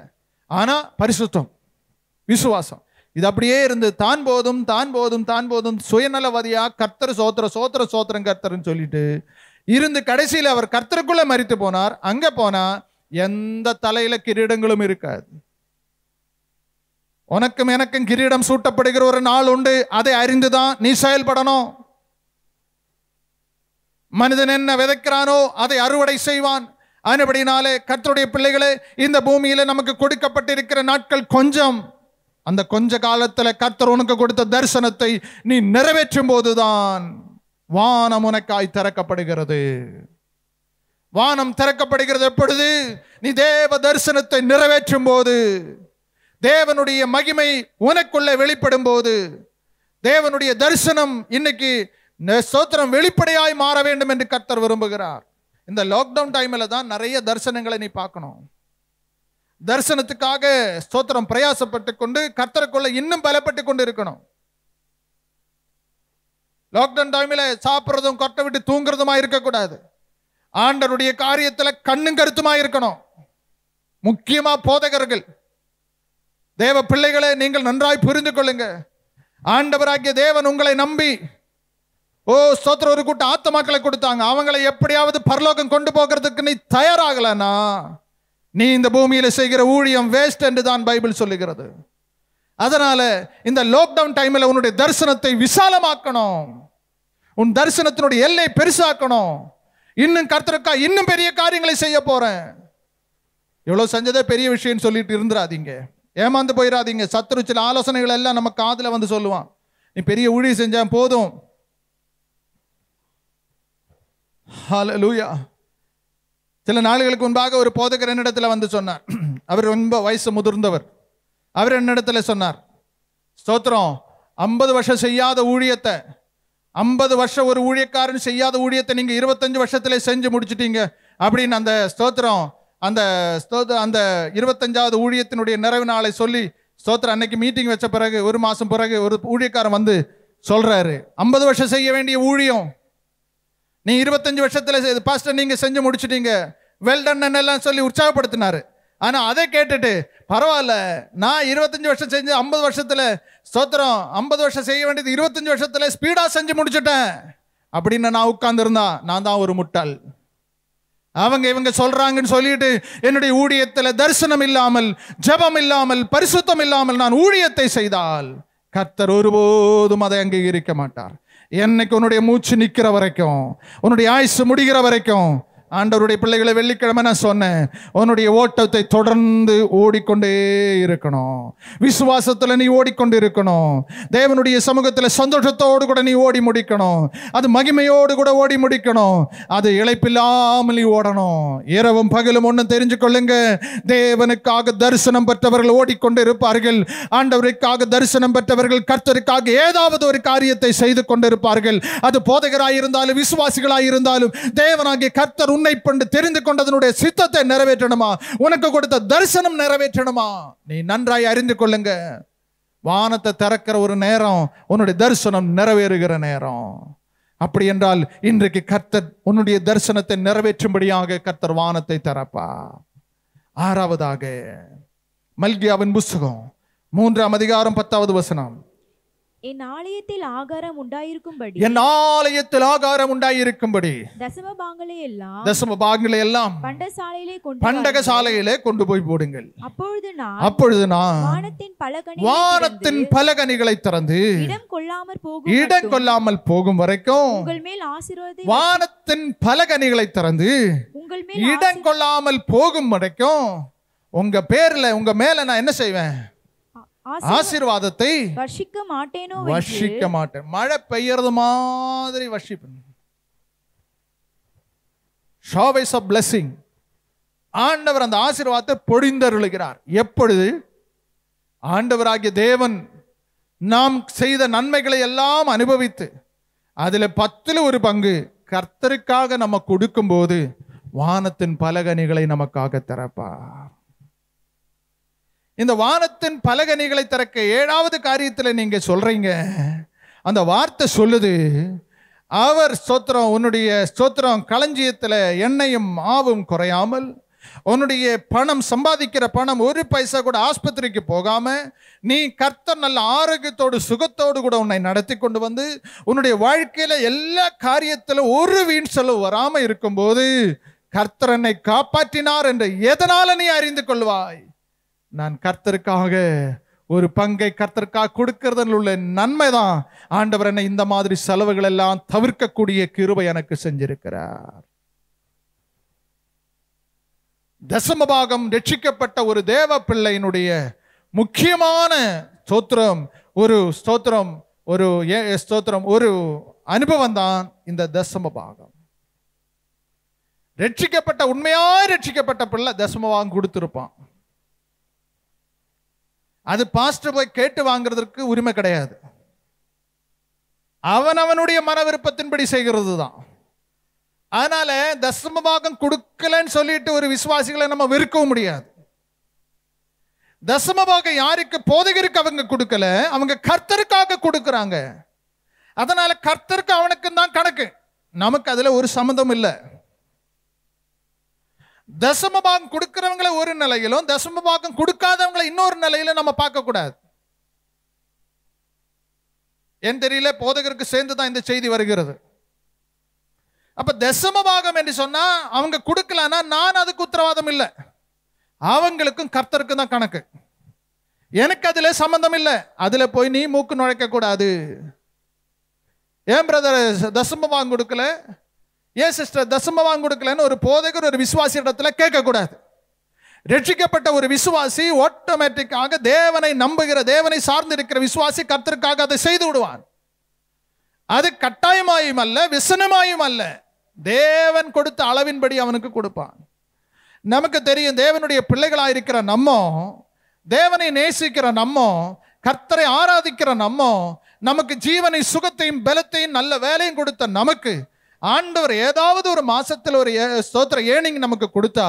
ஆனால் பரிசுத்தம் விசுவாசம் இது அப்படியே இருந்து தான் போதும் தான் போதும் தான் போதும் சுயநலவாதியா கர்த்தர் சோத்திர சோத்திர சோத்திரம் கர்த்தர்ன்னு சொல்லிட்டு இருந்து கடைசியில் அவர் கர்த்தருக்குள்ள மறித்து போனார் அங்க போனா எந்த தலையில கிரீடங்களும் இருக்காது உனக்கும் எனக்கும் கிரீடம் சூட்டப்படுகிற ஒரு நாள் உண்டு அதை அறிந்துதான் நீ செயல்படணும் மனிதன் என்ன விதைக்கிறானோ அதை அறுவடை செய்வான் அதுபடினாலே கர்த்தருடைய பிள்ளைகளே இந்த பூமியில் நமக்கு கொடுக்கப்பட்டிருக்கிற நாட்கள் கொஞ்சம் அந்த கொஞ்ச காலத்தில் கர்த்தர் உனக்கு கொடுத்த தரிசனத்தை நீ நிறைவேற்றும் போதுதான் வானம் உனக்காய் திறக்கப்படுகிறது வானம் திறக்கப்படுகிறது எப்பொழுது நீ தேவ தரிசனத்தை நிறைவேற்றும் போது தேவனுடைய மகிமை உனக்குள்ளே வெளிப்படும் போது தேவனுடைய தரிசனம் இன்னைக்கு சோத்திரம் வெளிப்படையாய் மாற வேண்டும் என்று கர்த்தர் விரும்புகிறார் இந்த லாக்டவுன் டைமில் தான் நிறைய தரிசனங்களை நீ பார்க்கணும் தரிசனத்துக்காக ஸ்தோத்திரம் பிரயாசப்பட்டு கொண்டு கர்த்தரைக்குள்ள இன்னும் பலப்பட்டு கொண்டு இருக்கணும் லாக்டவுன் டைமில் சாப்பிட்றதும் கொட்டை விட்டு தூங்குறதுமா இருக்கக்கூடாது ஆண்டருடைய காரியத்தில் கண்ணும் கருத்துமா இருக்கணும் முக்கியமாக போதகர்கள் தேவ பிள்ளைகளை நீங்கள் நன்றாய் புரிந்து கொள்ளுங்க ஆண்டவராகிய தேவன் உங்களை நம்பி ஓ சோத்திர ஒரு கூட்டம் ஆத்மாக்களை கொடுத்தாங்க அவங்களை எப்படியாவது பரலோகம் கொண்டு போகிறதுக்கு நீ தயாராகலனா நீ இந்த பூமியில் செய்கிற ஊழியம் வேஸ்ட் என்று தான் பைபிள் சொல்லுகிறது அதனால இந்த லாக்டவுன் டைமில் உன்னுடைய தரிசனத்தை விசாலமாக்கணும் உன் தரிசனத்தினுடைய எல்லை பெருசாக்கணும் இன்னும் கருத்துருக்கா இன்னும் பெரிய காரியங்களை செய்ய போறேன் இவ்வளோ செஞ்சதே பெரிய விஷயம்னு சொல்லிட்டு இருந்துடாதீங்க ஏமாந்து போயிடாதீங்க சத்துருச்சில் ஆலோசனைகள் எல்லாம் நம்ம காதில் வந்து சொல்லுவான் நீ பெரிய ஊழியம் செஞ்சால் போதும் ஹலலூயா சில நாள்களுக்கு முன்பாக ஒரு போதகர் என்னிடத்தில் வந்து சொன்னார் அவர் ரொம்ப வயசு முதிர்ந்தவர் அவர் என்னிடத்தில் சொன்னார் ஸ்தோத்திரம் ஐம்பது வருஷம் செய்யாத ஊழியத்தை ஐம்பது வருஷம் ஒரு ஊழியக்காரன் செய்யாத ஊழியத்தை நீங்கள் இருபத்தஞ்சு வருஷத்துல செஞ்சு முடிச்சிட்டீங்க அப்படின்னு அந்த ஸ்தோத்திரம் அந்த ஸ்தோத்திரம் அந்த இருபத்தஞ்சாவது ஊழியத்தினுடைய நிறைவு நாளை சொல்லி ஸ்தோத்திரம் அன்னைக்கு மீட்டிங் வச்ச பிறகு ஒரு மாதம் பிறகு ஒரு ஊழியக்காரன் வந்து சொல்கிறாரு ஐம்பது வருஷம் செய்ய வேண்டிய ஊழியம் நீ இருபத்தஞ்சு வருஷத்தில் பாஸ்டர் நீங்கள் செஞ்சு முடிச்சுட்டீங்க வெல் டன் எல்லாம் சொல்லி உற்சாகப்படுத்தினார் ஆனால் அதை கேட்டுட்டு பரவாயில்ல நான் இருபத்தஞ்சி வருஷம் செஞ்சு ஐம்பது வருஷத்தில் சோத்திரம் ஐம்பது வருஷம் செய்ய வேண்டியது இருபத்தஞ்சி வருஷத்தில் ஸ்பீடாக செஞ்சு முடிச்சுட்டேன் அப்படின்னு நான் உட்காந்துருந்தான் நான் தான் ஒரு முட்டாள் அவங்க இவங்க சொல்கிறாங்கன்னு சொல்லிட்டு என்னுடைய ஊழியத்தில் தரிசனம் இல்லாமல் ஜபம் இல்லாமல் பரிசுத்தம் இல்லாமல் நான் ஊழியத்தை செய்தால் கர்த்தர் ஒருபோதும் அதை அங்கீகரிக்க மாட்டார் என்னைக்கு உன்னுடைய மூச்சு நிற்கிற வரைக்கும் உன்னுடைய ஆயுசு முடிகிற வரைக்கும் ஆண்டவருடைய பிள்ளைகளை வெள்ளிக்கிழமை நான் சொன்னேன் உன்னுடைய ஓட்டத்தை தொடர்ந்து ஓடிக்கொண்டே இருக்கணும் விசுவாசத்தில் நீ ஓடிக்கொண்டு இருக்கணும் தேவனுடைய சமூகத்தில் சந்தோஷத்தோடு கூட நீ ஓடி முடிக்கணும் அது மகிமையோடு கூட ஓடி முடிக்கணும் அது இழைப்பில்லாமல் நீ ஓடணும் இரவும் பகலும் ஒன்றும் தெரிஞ்சு கொள்ளுங்க தேவனுக்காக தரிசனம் பெற்றவர்கள் ஓடிக்கொண்டு இருப்பார்கள் ஆண்டவருக்காக தரிசனம் பெற்றவர்கள் கர்த்தருக்காக ஏதாவது ஒரு காரியத்தை செய்து கொண்டிருப்பார்கள் அது போதகராயிருந்தாலும் விசுவாசிகளாயிருந்தாலும் தேவனாகிய கர்த்தர் உன்னை பண்டு தெரிந்து கொண்டதனுடைய சித்தத்தை நிறைவேற்றணுமா உனக்கு கொடுத்த தரிசனம் நிறைவேற்றணுமா நீ நன்றாய் அறிந்து கொள்ளுங்க வானத்தை திறக்கிற ஒரு நேரம் உன்னுடைய தரிசனம் நிறைவேறுகிற நேரம் அப்படி என்றால் இன்றைக்கு கர்த்தர் உன்னுடைய தரிசனத்தை நிறைவேற்றும்படியாக கர்த்தர் வானத்தை திறப்பா ஆறாவதாக மல்கியாவின் புஸ்தகம் மூன்றாம் அதிகாரம் பத்தாவது வசனம் என் ஆலயத்தில் ஆகாரம் உண்டாயிருக்கும்படி என் ஆலயத்தில் ஆகாரம் உண்டாயிருக்கும்படி தசம பாகங்களை எல்லாம் தசம பாகங்களை எல்லாம் பண்டசாலையிலே கொண்டு பண்டகசாலையிலே கொண்டு போய் போடுங்கள் அப்பொழுது நான் அப்பொழுது நான் வானத்தின் பலகனி வானத்தின் பலகனிகளை திறந்து இடம் கொள்ளாமல் போகும் இடம் கொள்ளாமல் போகும் வரைக்கும் உங்கள் மேல் ஆசீர்வாதம் வானத்தின் பலகனிகளை திறந்து உங்கள் மேல் இடம் கொள்ளாமல் போகும் வரைக்கும் உங்க பேர்ல உங்க மேல நான் என்ன செய்வேன் ஆசீர்வாதத்தை வர்ஷிக்க மாட்டேனோ வர்ஷிக்க மாட்டேன் மழை பெய்யறது மாதிரி வர்ஷிப்பேன் ஷாவைஸ் ஆஃப் பிளெஸ்ஸிங் ஆண்டவர் அந்த ஆசீர்வாதத்தை பொழிந்தருளுகிறார் எப்பொழுது ஆண்டவராகிய தேவன் நாம் செய்த நன்மைகளை எல்லாம் அனுபவித்து அதில் பத்தில் ஒரு பங்கு கர்த்தருக்காக நம்ம கொடுக்கும்போது வானத்தின் பலகனிகளை நமக்காக திறப்பார் இந்த வானத்தின் பலகனிகளை திறக்க ஏழாவது காரியத்தில் நீங்கள் சொல்கிறீங்க அந்த வார்த்தை சொல்லுது அவர் ஸ்தோத்திரம் உன்னுடைய ஸ்தோத்திரம் களஞ்சியத்தில் எண்ணெயும் ஆவும் குறையாமல் உன்னுடைய பணம் சம்பாதிக்கிற பணம் ஒரு பைசா கூட ஆஸ்பத்திரிக்கு போகாம நீ கர்த்தர் நல்ல ஆரோக்கியத்தோடு சுகத்தோடு கூட உன்னை நடத்தி கொண்டு வந்து உன்னுடைய வாழ்க்கையில எல்லா காரியத்திலும் ஒரு வீண் செலவு வராமல் இருக்கும்போது கர்த்தர் என்னை காப்பாற்றினார் என்று எதனால நீ அறிந்து கொள்வாய் நான் கர்த்தருக்காக ஒரு பங்கை கர்த்தருக்காக கொடுக்கறதுல உள்ள நன்மை தான் ஆண்டவர் என்ன இந்த மாதிரி செலவுகள் எல்லாம் தவிர்க்கக்கூடிய கிருபை எனக்கு செஞ்சிருக்கிறார் தசமபாகம் ரட்சிக்கப்பட்ட ஒரு தேவ பிள்ளையினுடைய முக்கியமான ஸ்தோத்திரம் ஒரு ஸ்தோத்திரம் ஒரு ஸ்தோத்திரம் ஒரு அனுபவம் தான் இந்த தசம பாகம் ரட்சிக்கப்பட்ட உண்மையா ரட்சிக்கப்பட்ட பிள்ளை தசம பாகம் கொடுத்துருப்பான் அது பாஸ்டர் போய் கேட்டு வாங்குறதற்கு உரிமை கிடையாது அவன் அவனுடைய மன விருப்பத்தின்படி செய்கிறது தான் அதனால தசம பாகம் கொடுக்கலன்னு சொல்லிட்டு ஒரு விசுவாசிகளை நம்ம வெறுக்கவும் முடியாது தசம பாகம் யாருக்கு போதகருக்கு அவங்க கொடுக்கல அவங்க கர்த்தருக்காக கொடுக்குறாங்க அதனால கர்த்தருக்கு அவனுக்கு தான் கணக்கு நமக்கு அதில் ஒரு சம்மந்தம் இல்லை தசம பாகம் கொடுக்கிறவங்களை ஒரு நிலையிலும் தசம பாகம் கொடுக்காதவங்களை இன்னொரு நிலையிலும் நம்ம பார்க்கக்கூடாது என் தெரியல போதகருக்கு சேர்ந்து தான் இந்த செய்தி வருகிறது அப்ப தசம பாகம் என்று சொன்னா அவங்க கொடுக்கலனா நான் அதுக்கு உத்தரவாதம் இல்லை அவங்களுக்கும் கர்த்தருக்கும் தான் கணக்கு எனக்கு அதுல சம்பந்தம் இல்லை அதுல போய் நீ மூக்கு நுழைக்க கூடாது ஏன் பிரதர் தசம பாகம் கொடுக்கல ஏன் சிஸ்டர் தசம வாங்க கொடுக்கலன்னு ஒரு போதகர் ஒரு விசுவாசி இடத்துல கேட்கக்கூடாது ரட்சிக்கப்பட்ட ஒரு விசுவாசி ஆட்டோமேட்டிக்காக தேவனை நம்புகிற தேவனை சார்ந்து இருக்கிற விசுவாசி கர்த்தருக்காக அதை செய்து விடுவான் அது கட்டாயமாயும் அல்ல விசனமாயும் அல்ல தேவன் கொடுத்த அளவின்படி அவனுக்கு கொடுப்பான் நமக்கு தெரியும் தேவனுடைய பிள்ளைகளாக இருக்கிற நம்ம தேவனை நேசிக்கிற நம்ம கர்த்தரை ஆராதிக்கிற நம்ம நமக்கு ஜீவனை சுகத்தையும் பலத்தையும் நல்ல வேலையும் கொடுத்த நமக்கு ஆண்டவர் ஏதாவது ஒரு மாசத்துல ஒரு ஸ்தோத்திர ஏனிங் நமக்கு கொடுத்தா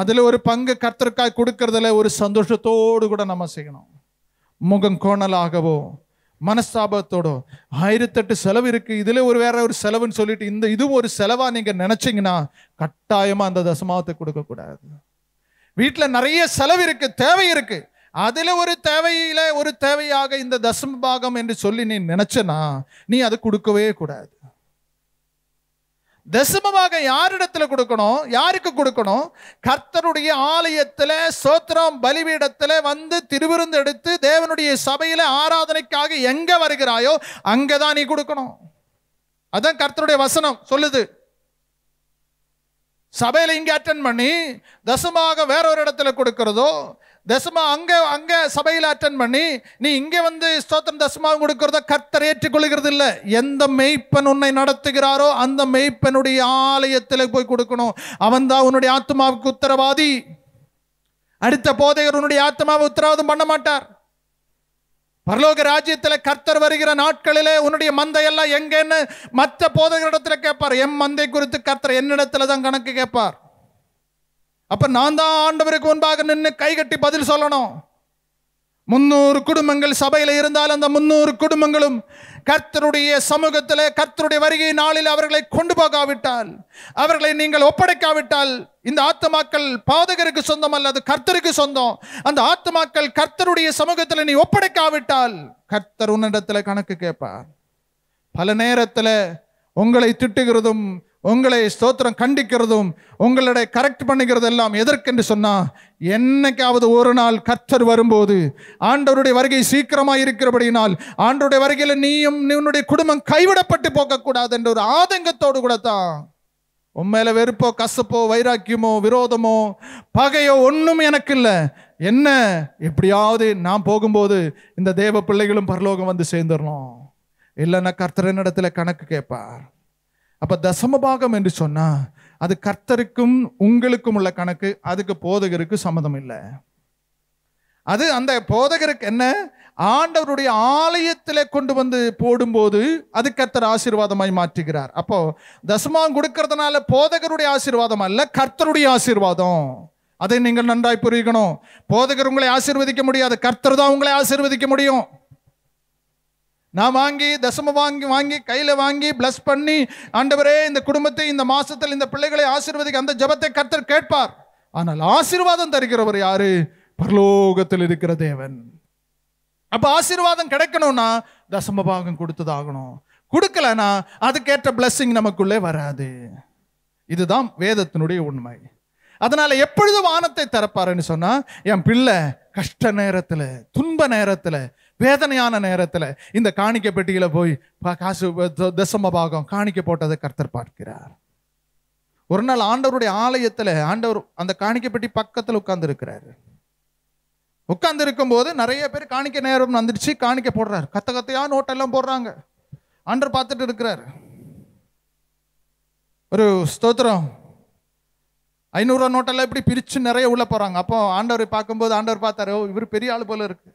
அதில் ஒரு பங்கு கர்த்தருக்காய் கொடுக்கறதுல ஒரு சந்தோஷத்தோடு கூட நம்ம செய்யணும் முகம் கோணலாகவோ மனஸ்தாபத்தோடோ ஆயிரத்தெட்டு செலவு இருக்குது இதில் ஒரு வேற ஒரு செலவுன்னு சொல்லிட்டு இந்த இதுவும் ஒரு செலவாக நீங்கள் நினச்சிங்கன்னா கட்டாயமாக அந்த தசமாவத்தை கொடுக்கக்கூடாது வீட்டில் நிறைய செலவு இருக்குது தேவை இருக்குது அதில் ஒரு தேவையில் ஒரு தேவையாக இந்த தசம பாகம் என்று சொல்லி நீ நினச்சனா நீ அதை கொடுக்கவே கூடாது தசமமாக யாரிடத்துல கொடுக்கணும் யாருக்கு கொடுக்கணும் கர்த்தருடைய ஆலயத்தில் சோத்திரம் பலிபீடத்தில் வந்து திருவிருந்து எடுத்து தேவனுடைய சபையில் ஆராதனைக்காக எங்கே வருகிறாயோ அங்கே தான் நீ கொடுக்கணும் அதுதான் கர்த்தருடைய வசனம் சொல்லுது சபையில் இங்கே அட்டன் பண்ணி தசமாக வேற ஒரு இடத்துல கொடுக்கிறதோ தசமா அங்கே அங்கே சபையில் அட்டன் பண்ணி நீ இங்கே வந்து ஸ்தோத்திரம் தசமாவும் கொடுக்கறத கர்த்தர் ஏற்றுக்கொள்கிறது இல்லை எந்த மெய்ப்பன் உன்னை நடத்துகிறாரோ அந்த மெய்ப்பனுடைய ஆலயத்தில் போய் கொடுக்கணும் அவன் தான் உன்னுடைய ஆத்மாவுக்கு உத்தரவாதி அடுத்த போதையர் உன்னுடைய ஆத்மாவை உத்தரவாதம் பண்ண மாட்டார் பரலோக ராஜ்யத்தில் கர்த்தர் வருகிற நாட்களிலே உன்னுடைய மந்தையெல்லாம் எங்கேன்னு மற்ற போதகரிடத்தில் கேட்பார் எம் மந்தை குறித்து கர்த்தர் என்னிடத்துல தான் கணக்கு கேட்பார் அப்ப நான் தான் ஆண்டவருக்கு முன்பாக நின்று கைகட்டி பதில் சொல்லணும் முன்னூறு குடும்பங்கள் சபையில் இருந்தால் அந்த முன்னூறு குடும்பங்களும் கர்த்தருடைய சமூகத்தில் கர்த்தருடைய வருகை நாளில் அவர்களை கொண்டு போகாவிட்டால் அவர்களை நீங்கள் ஒப்படைக்காவிட்டால் இந்த ஆத்மாக்கள் பாதகருக்கு சொந்தம் அல்லது கர்த்தருக்கு சொந்தம் அந்த ஆத்மாக்கள் கர்த்தருடைய சமூகத்தில் நீ ஒப்படைக்காவிட்டால் கர்த்தர் உன்னிடத்தில் கணக்கு கேட்பார் பல நேரத்தில் உங்களை திட்டுகிறதும் உங்களை ஸ்தோத்திரம் கண்டிக்கிறதும் உங்களுடைய கரெக்ட் பண்ணுகிறது எல்லாம் எதற்கென்று சொன்னால் என்னைக்காவது ஒரு நாள் கர்த்தர் வரும்போது ஆண்டவருடைய வருகை சீக்கிரமாக இருக்கிறபடியினால் ஆண்டருடைய வருகையில் நீயும் உன்னுடைய குடும்பம் கைவிடப்பட்டு போகக்கூடாது என்ற ஒரு ஆதங்கத்தோடு கூட தான் உண்மையில வெறுப்போ கசப்போ வைராக்கியமோ விரோதமோ பகையோ ஒன்றும் எனக்கு இல்லை என்ன எப்படியாவது நான் போகும்போது இந்த தேவ பிள்ளைகளும் பரலோகம் வந்து சேர்ந்துடணும் இல்லைன்னா கர்த்தர் என்னிடத்துல கணக்கு கேட்பார் அப்போ தசமபாகம் என்று சொன்னால் அது கர்த்தருக்கும் உங்களுக்கும் உள்ள கணக்கு அதுக்கு போதகருக்கு சம்மதம் இல்லை அது அந்த போதகருக்கு என்ன ஆண்டவருடைய ஆலயத்தில் கொண்டு வந்து போடும்போது அது கர்த்தர் ஆசீர்வாதமாய் மாற்றுகிறார் அப்போ தசமான் கொடுக்கறதுனால போதகருடைய ஆசீர்வாதம் அல்ல கர்த்தருடைய ஆசீர்வாதம் அதை நீங்கள் நன்றாய் புரியணும் போதகர் உங்களை ஆசீர்வதிக்க முடியாது கர்த்தர் தான் உங்களை ஆசீர்வதிக்க முடியும் நான் வாங்கி தசம வாங்கி வாங்கி கையில் வாங்கி பிளஸ் பண்ணி ஆண்டவரே இந்த குடும்பத்தை இந்த மாசத்தில் இந்த பிள்ளைகளை ஆசீர்வதிக்க அந்த ஜபத்தை கர்த்தர் கேட்பார் ஆனால் ஆசீர்வாதம் தருகிறவர் யாரு பரலோகத்தில் இருக்கிற தேவன் அப்போ ஆசீர்வாதம் கிடைக்கணும்னா தசம பாகம் கொடுத்ததாகணும் கொடுக்கலனா அதுக்கேற்ற பிளஸ்ஸிங் நமக்குள்ளே வராது இதுதான் வேதத்தினுடைய உண்மை அதனால எப்பொழுது வானத்தை திறப்பாருன்னு சொன்னா என் பிள்ளை கஷ்ட நேரத்தில் துன்ப நேரத்தில் வேதனையான நேரத்தில் இந்த காணிக்க பெட்டியில் போய் காசு தசம பாகம் காணிக்க போட்டதை கர்த்தர் பார்க்கிறார் ஒரு நாள் ஆண்டவருடைய ஆலயத்தில் ஆண்டவர் அந்த காணிக்க பெட்டி பக்கத்தில் உட்கார்ந்து இருக்கிறாரு உட்கார்ந்து இருக்கும்போது நிறைய பேர் காணிக்க நேரம் வந்துடுச்சு காணிக்க போடுறாரு கத்த கத்தையா நோட்டெல்லாம் போடுறாங்க ஆண்டர் பார்த்துட்டு இருக்கிறார் ஒரு ஸ்தோத்திரம் ஐநூறுரூவா நோட்டெல்லாம் இப்படி பிரித்து நிறைய உள்ளே போகிறாங்க அப்போ ஆண்டவரை பார்க்கும்போது ஆண்டவர் பார்த்தாரு இவர் பெரிய ஆள் போல இருக்குது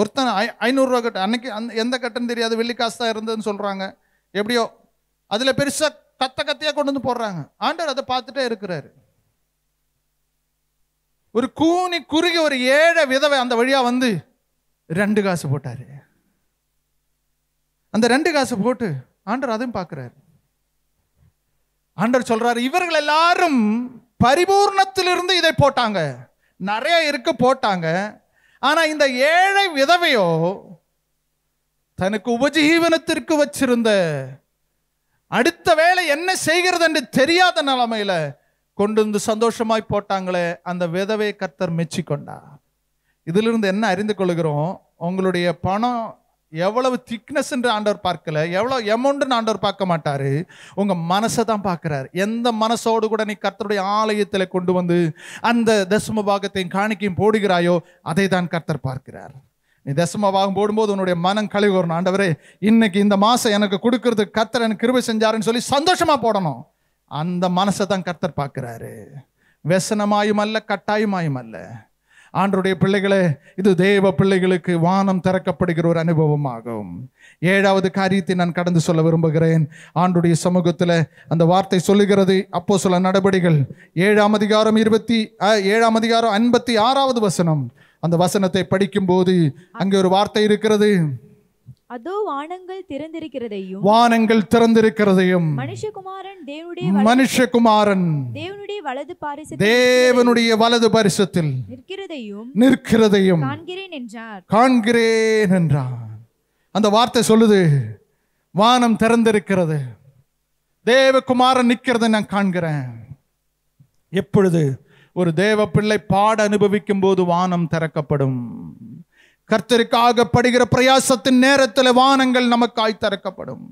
ஒருத்தன் ஐ ஐநூறுரூவா கட்ட அன்னைக்கு அந் எந்த கட்டன்னு தெரியாது வெள்ளி காசு தான் இருந்ததுன்னு சொல்கிறாங்க எப்படியோ அதில் பெருசாக கத்த கத்தையாக கொண்டு வந்து போடுறாங்க ஆண்டவர் அதை பார்த்துட்டே இருக்கிறாரு ஒரு கூனி குறுகி ஒரு ஏழை விதவை அந்த வழியாக வந்து ரெண்டு காசு போட்டார் அந்த ரெண்டு காசு போட்டு ஆண்டர் அதையும் பார்க்குறாரு ஆண்டவர் சொல்கிறார் இவர்கள் எல்லாரும் பரிபூர்ணத்திலிருந்து இதை போட்டாங்க நிறைய இருக்கு போட்டாங்க ஆனால் இந்த ஏழை விதவையோ தனக்கு உபஜீவனத்திற்கு வச்சிருந்த அடுத்த வேலை என்ன செய்கிறது என்று தெரியாத நிலைமையில கொண்டு வந்து சந்தோஷமாய் போட்டாங்களே அந்த விதவை கர்த்தர் மெச்சிக்கொண்டார் இதிலிருந்து என்ன அறிந்து கொள்கிறோம் உங்களுடைய பணம் எவ்வளவு திக்னஸ் என்று ஆண்டவர் பார்க்கல எவ்வளோ எமௌண்ட் ஆண்டவர் பார்க்க மாட்டார் உங்கள் மனசை தான் பார்க்குறாரு எந்த மனசோடு கூட நீ கர்த்தருடைய ஆலயத்தில் கொண்டு வந்து அந்த தசம பாகத்தையும் காணிக்கையும் போடுகிறாயோ அதை தான் கர்த்தர் பார்க்கிறார் நீ தசம பாகம் போடும்போது உன்னுடைய மனம் கழுவி வரணும் ஆண்டவரே இன்னைக்கு இந்த மாதம் எனக்கு கொடுக்கறது கர்த்தர் எனக்கு கிருபை செஞ்சாருன்னு சொல்லி சந்தோஷமாக போடணும் அந்த மனசை தான் கர்த்தர் பார்க்குறாரு கட்டாயமாயும் அல்ல ஆண்டருடைய பிள்ளைகளே இது தேவ பிள்ளைகளுக்கு வானம் திறக்கப்படுகிற ஒரு அனுபவமாகும் ஏழாவது காரியத்தை நான் கடந்து சொல்ல விரும்புகிறேன் ஆண்டுடைய சமூகத்தில் அந்த வார்த்தை சொல்லுகிறது அப்போ சில நடபடிகள் ஏழாம் அதிகாரம் இருபத்தி ஏழாம் அதிகாரம் ஐம்பத்தி ஆறாவது வசனம் அந்த வசனத்தை படிக்கும்போது அங்கே ஒரு வார்த்தை இருக்கிறது அதோ வானங்கள் திறந்திருக்கிறதையும் வானங்கள் திறந்திருக்கிறதையும் மனுஷகுமாரன் தேவனுடைய மனுஷகுமாரன் தேவனுடைய வலது பாரிசத்தில் தேவனுடைய வலது பரிசத்தில் நிற்கிறதையும் நிற்கிறதையும் காண்கிறேன் என்றார் காண்கிறேன் என்றார் அந்த வார்த்தை சொல்லுது வானம் திறந்திருக்கிறது தேவகுமாரன் நிற்கிறத நான் காண்கிறேன் எப்பொழுது ஒரு தேவ பிள்ளை பாட அனுபவிக்கும் போது வானம் திறக்கப்படும் கர்த்தருக்காக படுகிற பிரயாசத்தின் நேரத்தில் வானங்கள் நமக்காய் திறக்கப்படும்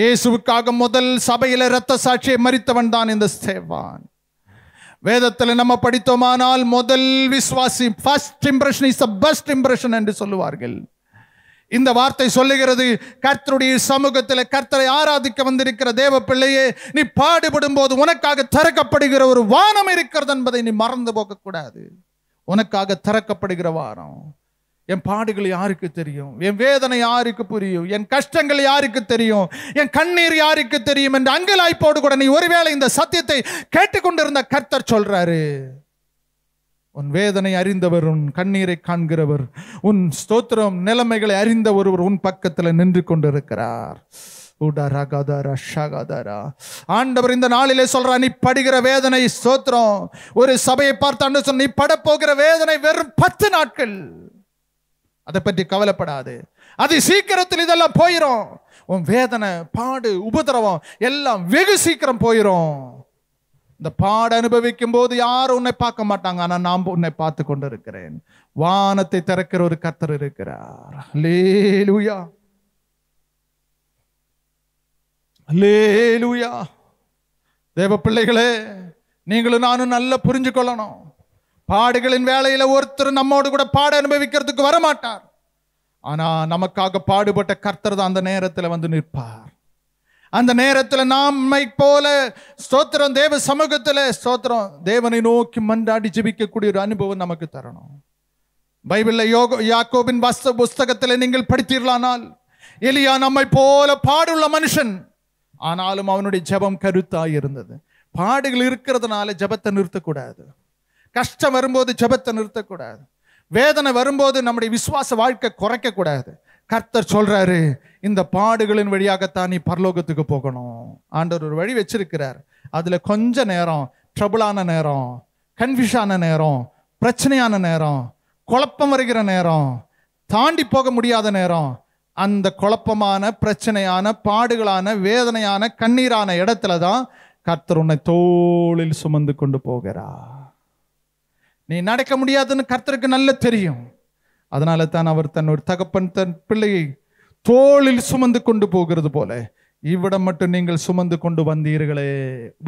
இயேசுவுக்காக முதல் சபையில் இரத்த சாட்சியை மறித்தவன் தான் இந்த ஸ்தேவான் வேதத்தில் நம்ம படித்தோமானால் முதல் விஸ்வாசி first impression is the best impression என்று சொல்லுவார்கள் இந்த வார்த்தை சொல்லுகிறது கர்த்தருடைய சமூகத்தில் கர்த்தரை ஆராதிக்க வந்திருக்கிற தேவ பிள்ளையே நீ பாடுபடும் போது உனக்காக திறக்கப்படுகிற ஒரு வானம் இருக்கிறது என்பதை நீ மறந்து போகக்கூடாது உனக்காக திறக்கப்படுகிற வாரம் என் பாடுகள் யாருக்கு தெரியும் என் வேதனை யாருக்கு புரியும் என் கஷ்டங்கள் யாருக்கு தெரியும் என் கண்ணீர் யாருக்கு தெரியும் என்று அங்கலாய்ப்போடு கூட நீ ஒருவேளை இந்த சத்தியத்தை கேட்டுக்கொண்டிருந்த கர்த்தர் சொல்றாரு உன் வேதனை அறிந்தவர் உன் கண்ணீரை காண்கிறவர் உன் ஸ்தோத்திரம் நிலைமைகளை அறிந்த ஒருவர் உன் பக்கத்தில் நின்று கொண்டிருக்கிறார் ஆண்டவர் இந்த நாளிலே சொல்றா நீ படுகிற வேதனை ஸ்தோத்திரம் ஒரு சபையை பார்த்து சொன்ன நீ படப்போகிற வேதனை வெறும் பத்து நாட்கள் அதை பற்றி கவலைப்படாது அது சீக்கிரத்தில் இதெல்லாம் போயிடும் உன் வேதனை பாடு உபதிரவம் எல்லாம் வெகு சீக்கிரம் போயிடும் இந்த பாட அனுபவிக்கும் போது யாரும் உன்னை பார்க்க மாட்டாங்க ஆனால் நான் உன்னை பார்த்து கொண்டு இருக்கிறேன் வானத்தை திறக்கிற ஒரு கத்தர் இருக்கிறார் லேலுயா லேலுயா தேவ பிள்ளைகளே நீங்களும் நானும் நல்லா புரிஞ்சு கொள்ளணும் பாடுகளின் வேலையில ஒருத்தர் நம்மோடு கூட பாட அனுபவிக்கிறதுக்கு வரமாட்டார் ஆனா நமக்காக பாடுபட்ட கர்த்தர் தான் அந்த நேரத்தில் வந்து நிற்பார் அந்த நேரத்தில் நம்மை போல ஸ்தோத்திரம் தேவ சமூகத்தில் ஸ்தோத்திரம் தேவனை நோக்கி மன்றாடி ஜெபிக்கக்கூடிய ஒரு அனுபவம் நமக்கு தரணும் பைபிளில் யோகோ யாக்கோபின் வஸ்த புஸ்தகத்தில் நீங்கள் படித்தீர்களானால் எலியா நம்மை போல பாடுள்ள மனுஷன் ஆனாலும் அவனுடைய ஜபம் கருத்தாக இருந்தது பாடுகள் இருக்கிறதுனால ஜபத்தை நிறுத்தக்கூடாது கஷ்டம் வரும்போது ஜபத்தை நிறுத்தக்கூடாது வேதனை வரும்போது நம்முடைய விசுவாச வாழ்க்கை குறைக்கக்கூடாது கர்த்தர் சொல்றாரு இந்த பாடுகளின் வழியாகத்தான் நீ பரலோகத்துக்கு போகணும் ஆண்டவர் ஒரு வழி வச்சிருக்கிறார் அதுல கொஞ்ச நேரம் ட்ரபுளான நேரம் கன்ஃபியூஷான நேரம் பிரச்சனையான நேரம் குழப்பம் வருகிற நேரம் தாண்டி போக முடியாத நேரம் அந்த குழப்பமான பிரச்சனையான பாடுகளான வேதனையான கண்ணீரான இடத்துல தான் கர்த்தர் உன்னை தோளில் சுமந்து கொண்டு போகிறார் நீ நடக்க முடியாதுன்னு கர்த்தருக்கு நல்ல தெரியும் அதனால தான் அவர் தன் ஒரு தகப்பன் தன் பிள்ளையை தோளில் சுமந்து கொண்டு போகிறது போல இவ்விடம் மட்டும் நீங்கள் சுமந்து கொண்டு வந்தீர்களே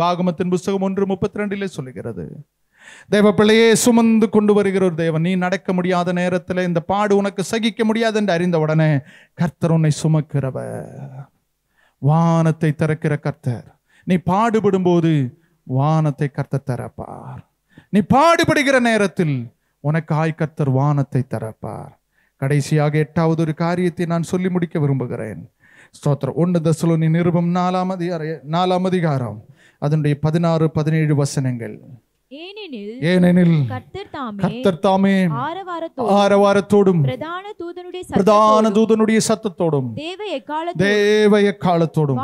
பாகமத்தின் புஸ்தகம் ஒன்று முப்பத்தி ரெண்டிலே சொல்லுகிறது தேவ பிள்ளையே சுமந்து கொண்டு வருகிற ஒரு தேவன் நீ நடக்க முடியாத நேரத்தில் இந்த பாடு உனக்கு சகிக்க முடியாது என்று அறிந்த உடனே கர்த்தர் உன்னை சுமக்கிறவ வானத்தை திறக்கிற கர்த்தர் நீ பாடுபடும் போது வானத்தை கர்த்தர் தரப்பார் நீ பாடுபடுகிற நேரத்தில் உனக்கு ஆய்கத்தர் வானத்தை தரப்பார் கடைசியாக எட்டாவது ஒரு காரியத்தை நான் சொல்லி முடிக்க விரும்புகிறேன் ஸ்தோத்திரம் ஒன்று நீ நிருபம் நாலாம் அதிகார நாலாம் அதிகாரம் அதனுடைய பதினாறு பதினேழு வசனங்கள் ஏனெனில் கத்தர் தாமே ஆரவாரத்தோடும் பிரதான தூதனுடைய சத்தத்தோடும் தேவ எக்காலத்தோடும்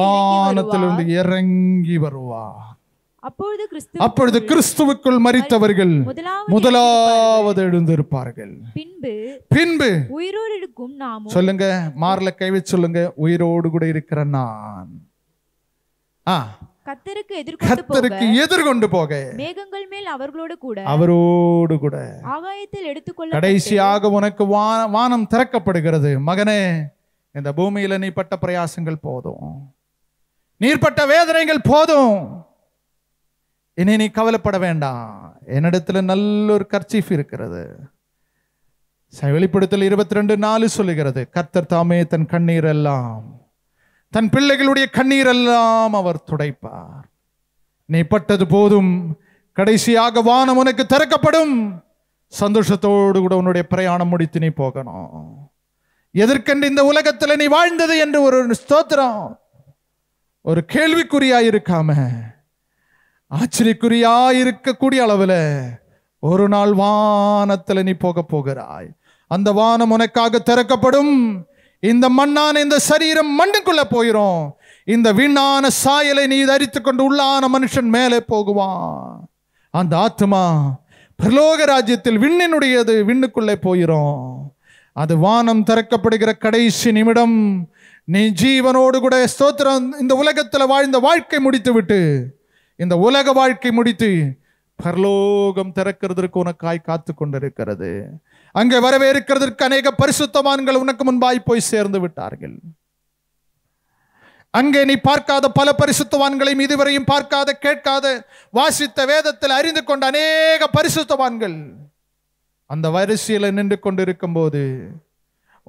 வானத்திலிருந்து இறங்கி வருவார் அப்பொழுது கிறிஸ்துவுக்குள் மறித்தவர்கள் முதலாவது எழுந்திருப்பார்கள் பின்பு பின்பு உயிரோடு இருக்கும் நாம் சொல்லுங்க மாறல கைவி சொல்லுங்க உயிரோடு கூட இருக்கிற நான் கத்தருக்கு எதிர்கொண்டு எதிர்கொண்டு போக மேகங்கள் மேல் அவர்களோடு கூட அவரோடு கூட ஆகாயத்தில் எடுத்துக்கொள்ள கடைசியாக உனக்கு வானம் திறக்கப்படுகிறது மகனே இந்த பூமியில நீ பட்ட பிரயாசங்கள் போதும் நீர்பட்ட வேதனைகள் போதும் இனி நீ கவலைப்பட வேண்டாம் என்னிடத்துல நல்ல ஒரு கர்ச்சீஃப் இருக்கிறது வெளிப்படுத்தல் இருபத்தி ரெண்டு நாலு சொல்லுகிறது கர்த்தர் தாமே தன் கண்ணீர் எல்லாம் தன் பிள்ளைகளுடைய கண்ணீர் எல்லாம் அவர் துடைப்பார் நீ பட்டது போதும் கடைசியாக வானம் உனக்கு திறக்கப்படும் சந்தோஷத்தோடு கூட உன்னுடைய பிரயாணம் முடித்து நீ போகணும் எதற்கென்று இந்த உலகத்தில் நீ வாழ்ந்தது என்று ஒரு ஸ்தோத்திரம் ஒரு கேள்விக்குறியாயிருக்காம ஆச்சரியக்குரியா இருக்கக்கூடிய அளவில் ஒரு நாள் வானத்தில் நீ போக போகிறாய் அந்த வானம் உனக்காக திறக்கப்படும் இந்த மண்ணான இந்த சரீரம் மண்ணுக்குள்ள போயிடும் இந்த வீணான சாயலை நீ தரித்து கொண்டு உள்ளான மனுஷன் மேலே போகுவான் அந்த ஆத்மா பிரலோக ராஜ்யத்தில் விண்ணினுடையது விண்ணுக்குள்ளே போயிடும் அது வானம் திறக்கப்படுகிற கடைசி நிமிடம் நீ ஜீவனோடு கூட ஸ்தோத்திரம் இந்த உலகத்தில் வாழ்ந்த வாழ்க்கை முடித்து விட்டு இந்த உலக வாழ்க்கை முடித்து பரலோகம் திறக்கிறதற்கு உனக்காய் காத்து கொண்டிருக்கிறது அங்கே வரவேற்கிறதற்கு அநேக பரிசுத்தமான்கள் உனக்கு முன்பாய் போய் சேர்ந்து விட்டார்கள் அங்கே நீ பார்க்காத பல பரிசுத்தவான்களையும் இதுவரையும் பார்க்காத கேட்காத வாசித்த வேதத்தில் அறிந்து கொண்ட அநேக பரிசுத்தவான்கள் அந்த வரிசையில் நின்று கொண்டு இருக்கும்போது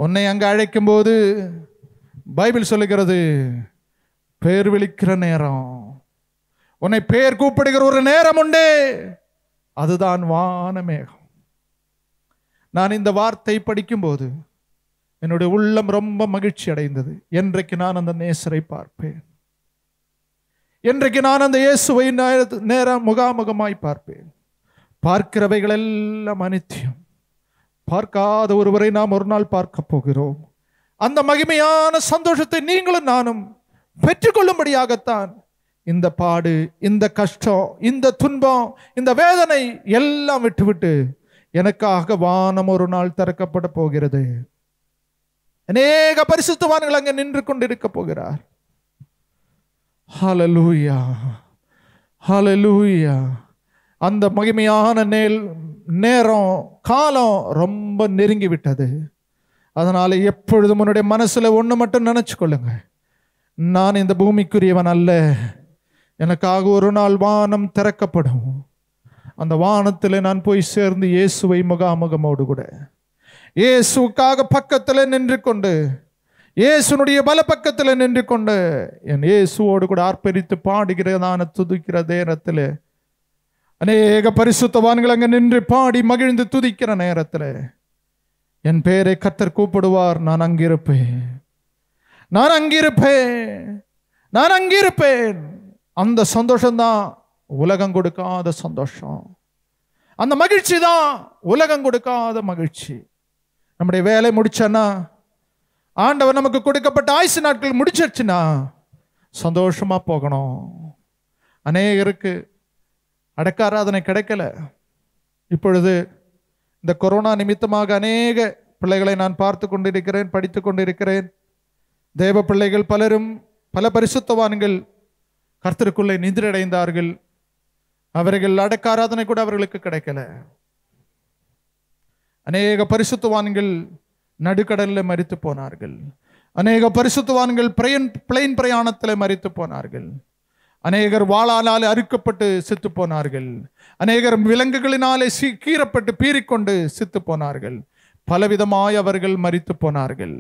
உன்னை அங்கே அழைக்கும் போது பைபிள் சொல்லுகிறது பேர் விழிக்கிற நேரம் உன்னை பெயர் கூப்பிடுகிற ஒரு நேரம் உண்டு அதுதான் வானமேகம் நான் இந்த வார்த்தை படிக்கும்போது என்னுடைய உள்ளம் ரொம்ப மகிழ்ச்சி அடைந்தது என்றைக்கு நான் அந்த நேசரை பார்ப்பேன் என்றைக்கு நான் அந்த இயேசுவை நேரம் முகாமுகமாய் பார்ப்பேன் பார்க்கிறவைகள் எல்லாம் அனித்தியம் பார்க்காத ஒருவரை நாம் ஒரு நாள் பார்க்க போகிறோம் அந்த மகிமையான சந்தோஷத்தை நீங்களும் நானும் பெற்றுக்கொள்ளும்படியாகத்தான் இந்த பாடு இந்த கஷ்டம் இந்த துன்பம் இந்த வேதனை எல்லாம் விட்டுவிட்டு எனக்காக வானம் ஒரு நாள் திறக்கப்பட போகிறது அநேக பரிசுத்தவான்கள் அங்கே நின்று கொண்டிருக்க போகிறார் ஹலலூயா ஹலலூயா அந்த மகிமையான நேல் நேரம் காலம் ரொம்ப நெருங்கி விட்டது அதனால் எப்பொழுதும் உன்னுடைய மனசில் ஒன்று மட்டும் நினச்சி கொள்ளுங்க நான் இந்த பூமிக்குரியவன் அல்ல எனக்காக ஒரு நாள் வானம் திறக்கப்படும் அந்த வானத்தில் நான் போய் சேர்ந்து இயேசுவை முகாமுகமோடு கூட இயேசுக்காக பக்கத்தில் நின்று கொண்டு இயேசுனுடைய பல பக்கத்தில் நின்று கொண்டு என் இயேசுவோடு கூட ஆர்ப்பரித்து பாடுகிறதான துதிக்கிற நேரத்தில் அநேக பரிசுத்தவான்கள் அங்கே நின்று பாடி மகிழ்ந்து துதிக்கிற நேரத்தில் என் பேரை கத்தர் கூப்பிடுவார் நான் அங்கிருப்பேன் நான் அங்கிருப்பேன் நான் அங்கிருப்பேன் அந்த சந்தோஷம்தான் உலகம் கொடுக்காத சந்தோஷம் அந்த மகிழ்ச்சி தான் உலகம் கொடுக்காத மகிழ்ச்சி நம்முடைய வேலை முடிச்சோன்னா ஆண்டவர் நமக்கு கொடுக்கப்பட்ட ஆயுசு நாட்கள் முடிச்சிருச்சுன்னா சந்தோஷமாக போகணும் அநேகருக்கு அடக்காராதனை கிடைக்கல இப்பொழுது இந்த கொரோனா நிமித்தமாக அநேக பிள்ளைகளை நான் பார்த்து கொண்டிருக்கிறேன் படித்து கொண்டிருக்கிறேன் தேவ பிள்ளைகள் பலரும் பல பரிசுத்தவான்கள் கர்த்தருக்குள்ளே நிதிரடைந்தார்கள் அவர்கள் அடக்க ஆராதனை கூட அவர்களுக்கு கிடைக்கல அநேக பரிசுத்துவான்கள் நடுக்கடலில் மறித்து போனார்கள் அநேக பரிசுத்துவான்கள் பிரயன் பிளைன் பிரயாணத்தில் மறித்து போனார்கள் அநேகர் வாளாலால் அறுக்கப்பட்டு செத்து போனார்கள் அநேகர் விலங்குகளினாலே சீ கீறப்பட்டு பீறிக்கொண்டு செத்து போனார்கள் பலவிதமாய் அவர்கள் மறித்து போனார்கள்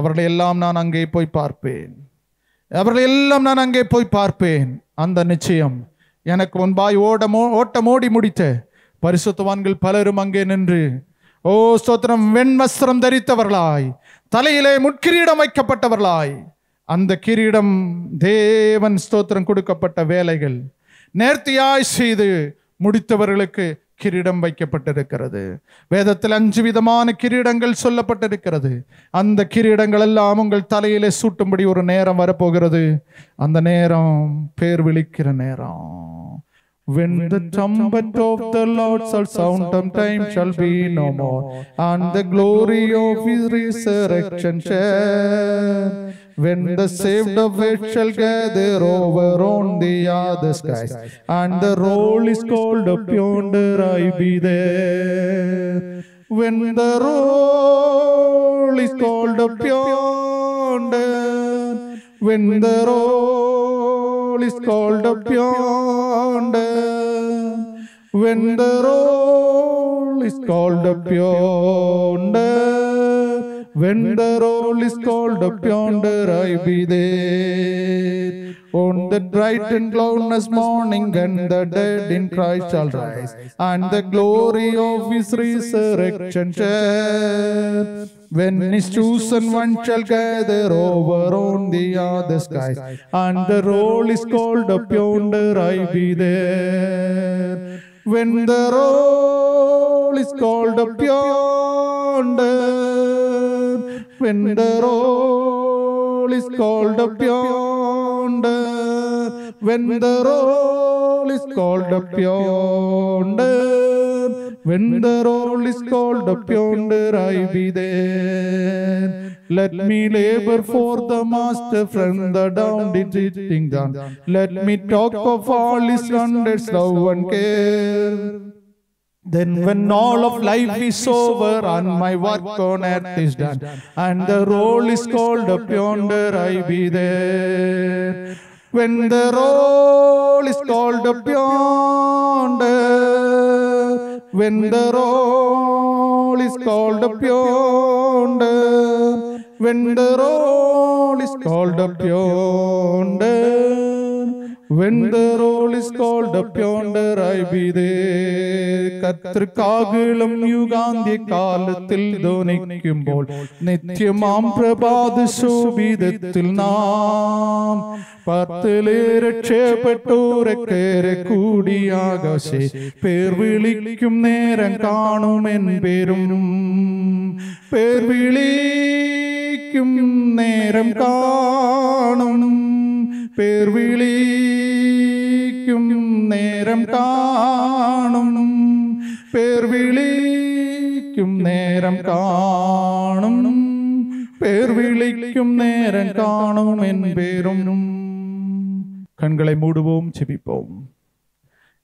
அவர்களையெல்லாம் நான் அங்கே போய் பார்ப்பேன் அவர்கள் எல்லாம் நான் அங்கே போய் பார்ப்பேன் அந்த நிச்சயம் எனக்கு முன்பாய் ஓடமோ ஓட்டமோடி முடித்த பரிசுத்தவான்கள் பலரும் அங்கே நின்று ஓ ஸ்தோத்திரம் வெண்வஸ்திரம் தரித்தவர்களாய் தலையிலே முட்கிரீடம் வைக்கப்பட்டவர்களாய் அந்த கிரீடம் தேவன் ஸ்தோத்திரம் கொடுக்கப்பட்ட வேலைகள் நேர்த்தியாய் செய்து முடித்தவர்களுக்கு கிரீடம் வைக்கப்பட்டிருக்கிறது வேதத்தில் அஞ்சு விதமான கிரீடங்கள் சொல்லப்பட்டிருக்கிறது அந்த கிரீடங்கள் எல்லாம் உங்கள் தலையிலே சூட்டும்படி ஒரு நேரம் வரப்போகிறது அந்த நேரம் பேர் விழிக்கிற நேரம் When the trumpet of the Lord shall sound, time shall be no more, and the glory of his resurrection shall. When the saved of it shall gather over on the other skies, and the roll is called up yonder, I be there. When the roll is called up yonder, when the roll is called up yonder. When the roll is called up yonder, when the roll is called up yonder, I'll be there. On the bright and cloudless morning, and the dead in Christ shall rise, and the glory of his resurrection share. When his chosen one shall gather over on the other skies, and the roll is called up yonder, I'll be there. When the roll is called up yonder, when the roll is called up yonder, when the roll is called up yonder. When the roll is called up yonder, I be there. Let me labor for the master from the down detecting down. Let me talk of all his wonders, love and care. Then when all of life is over and my work on earth is done, and the roll is called up yonder, I be there. When the roll is called up yonder, when the roll is called up yonder, when the roll is called up yonder. When the roll is called up yonder, I be there. കത്രികാകുളം യുഗാന്തി കാലത്തിൽ ധ്വനിക്കുമ്പോൾ നിത്യമാം പ്രഭാത ശോഭിതത്തിൽ നാം പത്തിലേരക്ഷപ്പെട്ടോരക്കേറെ കൂടിയാകാശേ പേർ വിളിക്കും നേരം കാണുമെൻ പേരും പേർ വിളിക്കും നേരം കാണണം പേർവിളിക്കും நேரம் കാണണം പേർവിളിക്കും நேரம் കാണണം പേർവിളിക്കും நேரம் காணும் என் பேரும் கண்களை மூடுவோம் செபிப்போம்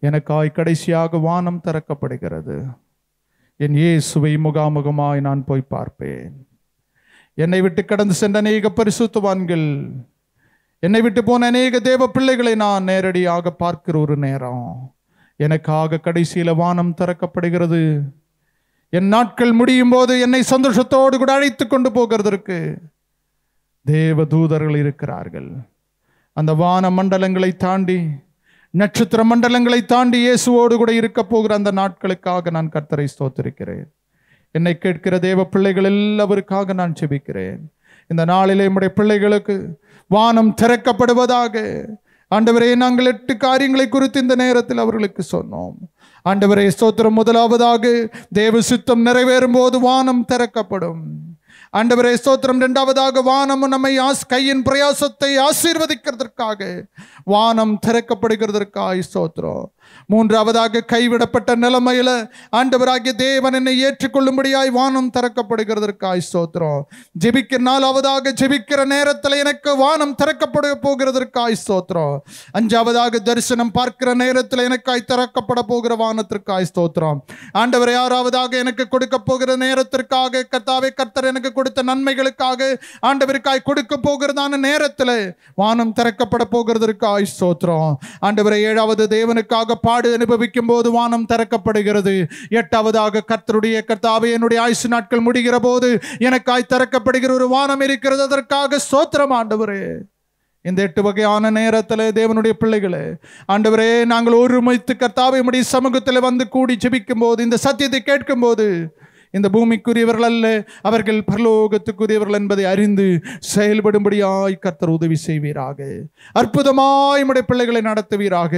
எனக்காய் கடைசியாக வானம் திறக்கப்படுகிறது என் இயேசுவை முகாமுகமாய் நான் போய் பார்ப்பேன் என்னை விட்டு கடந்து சென்ற நீக பரிசுத்துவான்கள் என்னை விட்டு போன அநேக தேவ பிள்ளைகளை நான் நேரடியாக பார்க்கிற ஒரு நேரம் எனக்காக கடைசியில் வானம் திறக்கப்படுகிறது என் நாட்கள் முடியும் போது என்னை சந்தோஷத்தோடு கூட அழைத்து கொண்டு போகிறதற்கு தேவ தூதர்கள் இருக்கிறார்கள் அந்த வான மண்டலங்களை தாண்டி நட்சத்திர மண்டலங்களை தாண்டி இயேசுவோடு கூட இருக்க போகிற அந்த நாட்களுக்காக நான் கர்த்தரை ஸ்தோத்திருக்கிறேன் என்னை கேட்கிற தேவ பிள்ளைகள் எல்லாவருக்காக நான் செபிக்கிறேன் இந்த நாளிலே நம்முடைய பிள்ளைகளுக்கு வானம் திறக்கப்படுவதாக ஆண்டவரே நாங்கள் எட்டு காரியங்களை குறித்து இந்த நேரத்தில் அவர்களுக்கு சொன்னோம் ஆண்டவரே ஸ்தோத்திரம் முதலாவதாக தேவ சுத்தம் நிறைவேறும் போது வானம் திறக்கப்படும் ஆண்டவரே ஸ்தோத்திரம் ரெண்டாவதாக வானம் நம்மை ஆஸ் கையின் பிரயாசத்தை ஆசீர்வதிக்கிறதற்காக வானம் திறக்கப்படுகிறதற்காக ஸ்தோத்திரம் மூன்றாவதாக கைவிடப்பட்ட நிலைமையில ஆண்டவராகிய தேவன் என்னை ஏற்றுக்கொள்ளும்படியாய் வானம் திறக்கப்படுகிறதற்காய் ஸ்தோத்திரம் ஜெபிக்கிற நாலாவதாக ஜெபிக்கிற நேரத்தில் எனக்கு வானம் திறக்கப்பட போகிறதற்காய் ஸ்தோத்திரம் அஞ்சாவதாக தரிசனம் பார்க்கிற நேரத்தில் எனக்காய் திறக்கப்பட போகிற வானத்திற்காய் ஸ்தோத்திரம் ஆண்டவர் யாராவதாக எனக்கு கொடுக்க போகிற நேரத்திற்காக கர்த்தாவை கர்த்தர் எனக்கு கொடுத்த நன்மைகளுக்காக ஆண்டவருக்காய் கொடுக்க போகிறதான நேரத்தில் வானம் திறக்கப்பட போகிறதற்காய் ஸ்தோத்திரம் ஆண்டவரை ஏழாவது தேவனுக்காக பாடு அனுபவிக்கும் போது வானம் திறக்கப்படுகிறது எட்டாவதாக கர்த்தருடைய கர்த்தாவை என்னுடைய ஆயுசு நாட்கள் முடிகிற போது எனக்காய் திறக்கப்படுகிற ஒரு வானம் இருக்கிறது அதற்காக சோத்திரம் ஆண்டவரே இந்த எட்டு வகையான நேரத்தில் தேவனுடைய பிள்ளைகளே ஆண்டவரே நாங்கள் ஒருமைத்து கர்த்தாவை முடிய சமூகத்தில் வந்து கூடி ஜெபிக்கும் போது இந்த சத்தியத்தை கேட்கும் போது இந்த பூமிக்குரியவர்கள் அல்ல அவர்கள் பரலோகத்துக்குரியவர்கள் என்பதை அறிந்து செயல்படும்படியாய் கர்த்தர் உதவி செய்வீராக அற்புதமாய் உடைய பிள்ளைகளை நடத்துவீராக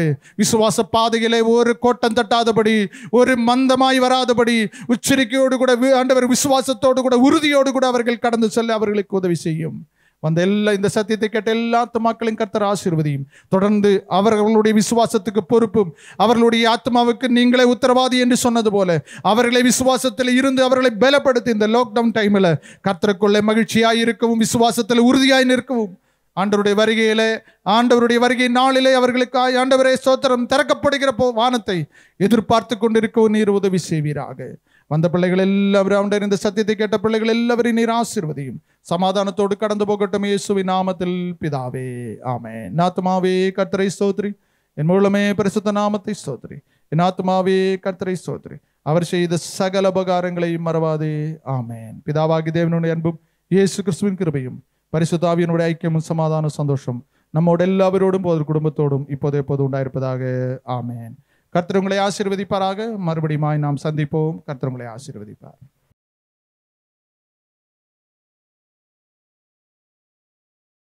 விசுவாச பாதையிலே ஒரு கோட்டம் தட்டாதபடி ஒரு மந்தமாய் வராதபடி உச்சரிக்கையோடு கூட ஆண்டவர் விசுவாசத்தோடு கூட உறுதியோடு கூட அவர்கள் கடந்து செல்ல அவர்களுக்கு உதவி செய்யும் வந்த எல்லா இந்த சத்தியத்தை கேட்ட எல்லா ஆத்மாக்களையும் கர்த்தர் ஆசீர்வதியும் தொடர்ந்து அவர்களுடைய விசுவாசத்துக்கு பொறுப்பும் அவர்களுடைய ஆத்மாவுக்கு நீங்களே உத்தரவாதி என்று சொன்னது போல அவர்களை விசுவாசத்தில் இருந்து அவர்களை பலப்படுத்தி இந்த லாக்டவுன் டைமில் கர்த்தருக்குள்ளே மகிழ்ச்சியாக இருக்கவும் விசுவாசத்தில் உறுதியாய் நிற்கவும் ஆண்டவருடைய வருகையிலே ஆண்டவருடைய வருகை நாளிலே அவர்களுக்கு ஆண்டவரே ஸ்தோத்திரம் திறக்கப்படுகிற போ வானத்தை எதிர்பார்த்து கொண்டிருக்கவும் நீர் உதவி செய்வீராக വന്ന പിള്ളകൾ എല്ലാവരും അവിടെ ഇരുന്ന് സത്യത്തെ കേട്ട പിള്ളകൾ എല്ലാവരും നീർ ആശീർവദിയും സമാധാനത്തോട് കടന്നു പോകട്ടെ യേശുവി നാമത്തിൽ പിതാവേ ആമേ നാത്മാവേ കത്രി സ്തോത്രി എൻ മൂളമേ പരിശുദ്ധ നാമത്തെ സ്തോത്രി എന്നാത്മാവേ കത്രി സ്തോത്രി അവർ ചെയ്ത സകല ഉപകാരങ്ങളെയും മറവാതെ ആമേൻ പിതാവാകി ദേവനോട് അൻപും യേശു ക്രിസ്തുവിൻ കൃപയും പരിശുദ്ധാവിയനോട് ഐക്യവും സമാധാനവും സന്തോഷം நம்மோட எல்லாவரோடும் போது குடும்பத்தோடும் இப்போது எப்போது உண்டாயிருப்பதாக ஆமேன் கர்த்தர் உங்களை ஆசீர்வதிப்பாராக மறுபடியும் நாம் சந்திப்போம் கர்த்தர் உங்களை ஆசீர்வதிப்பார்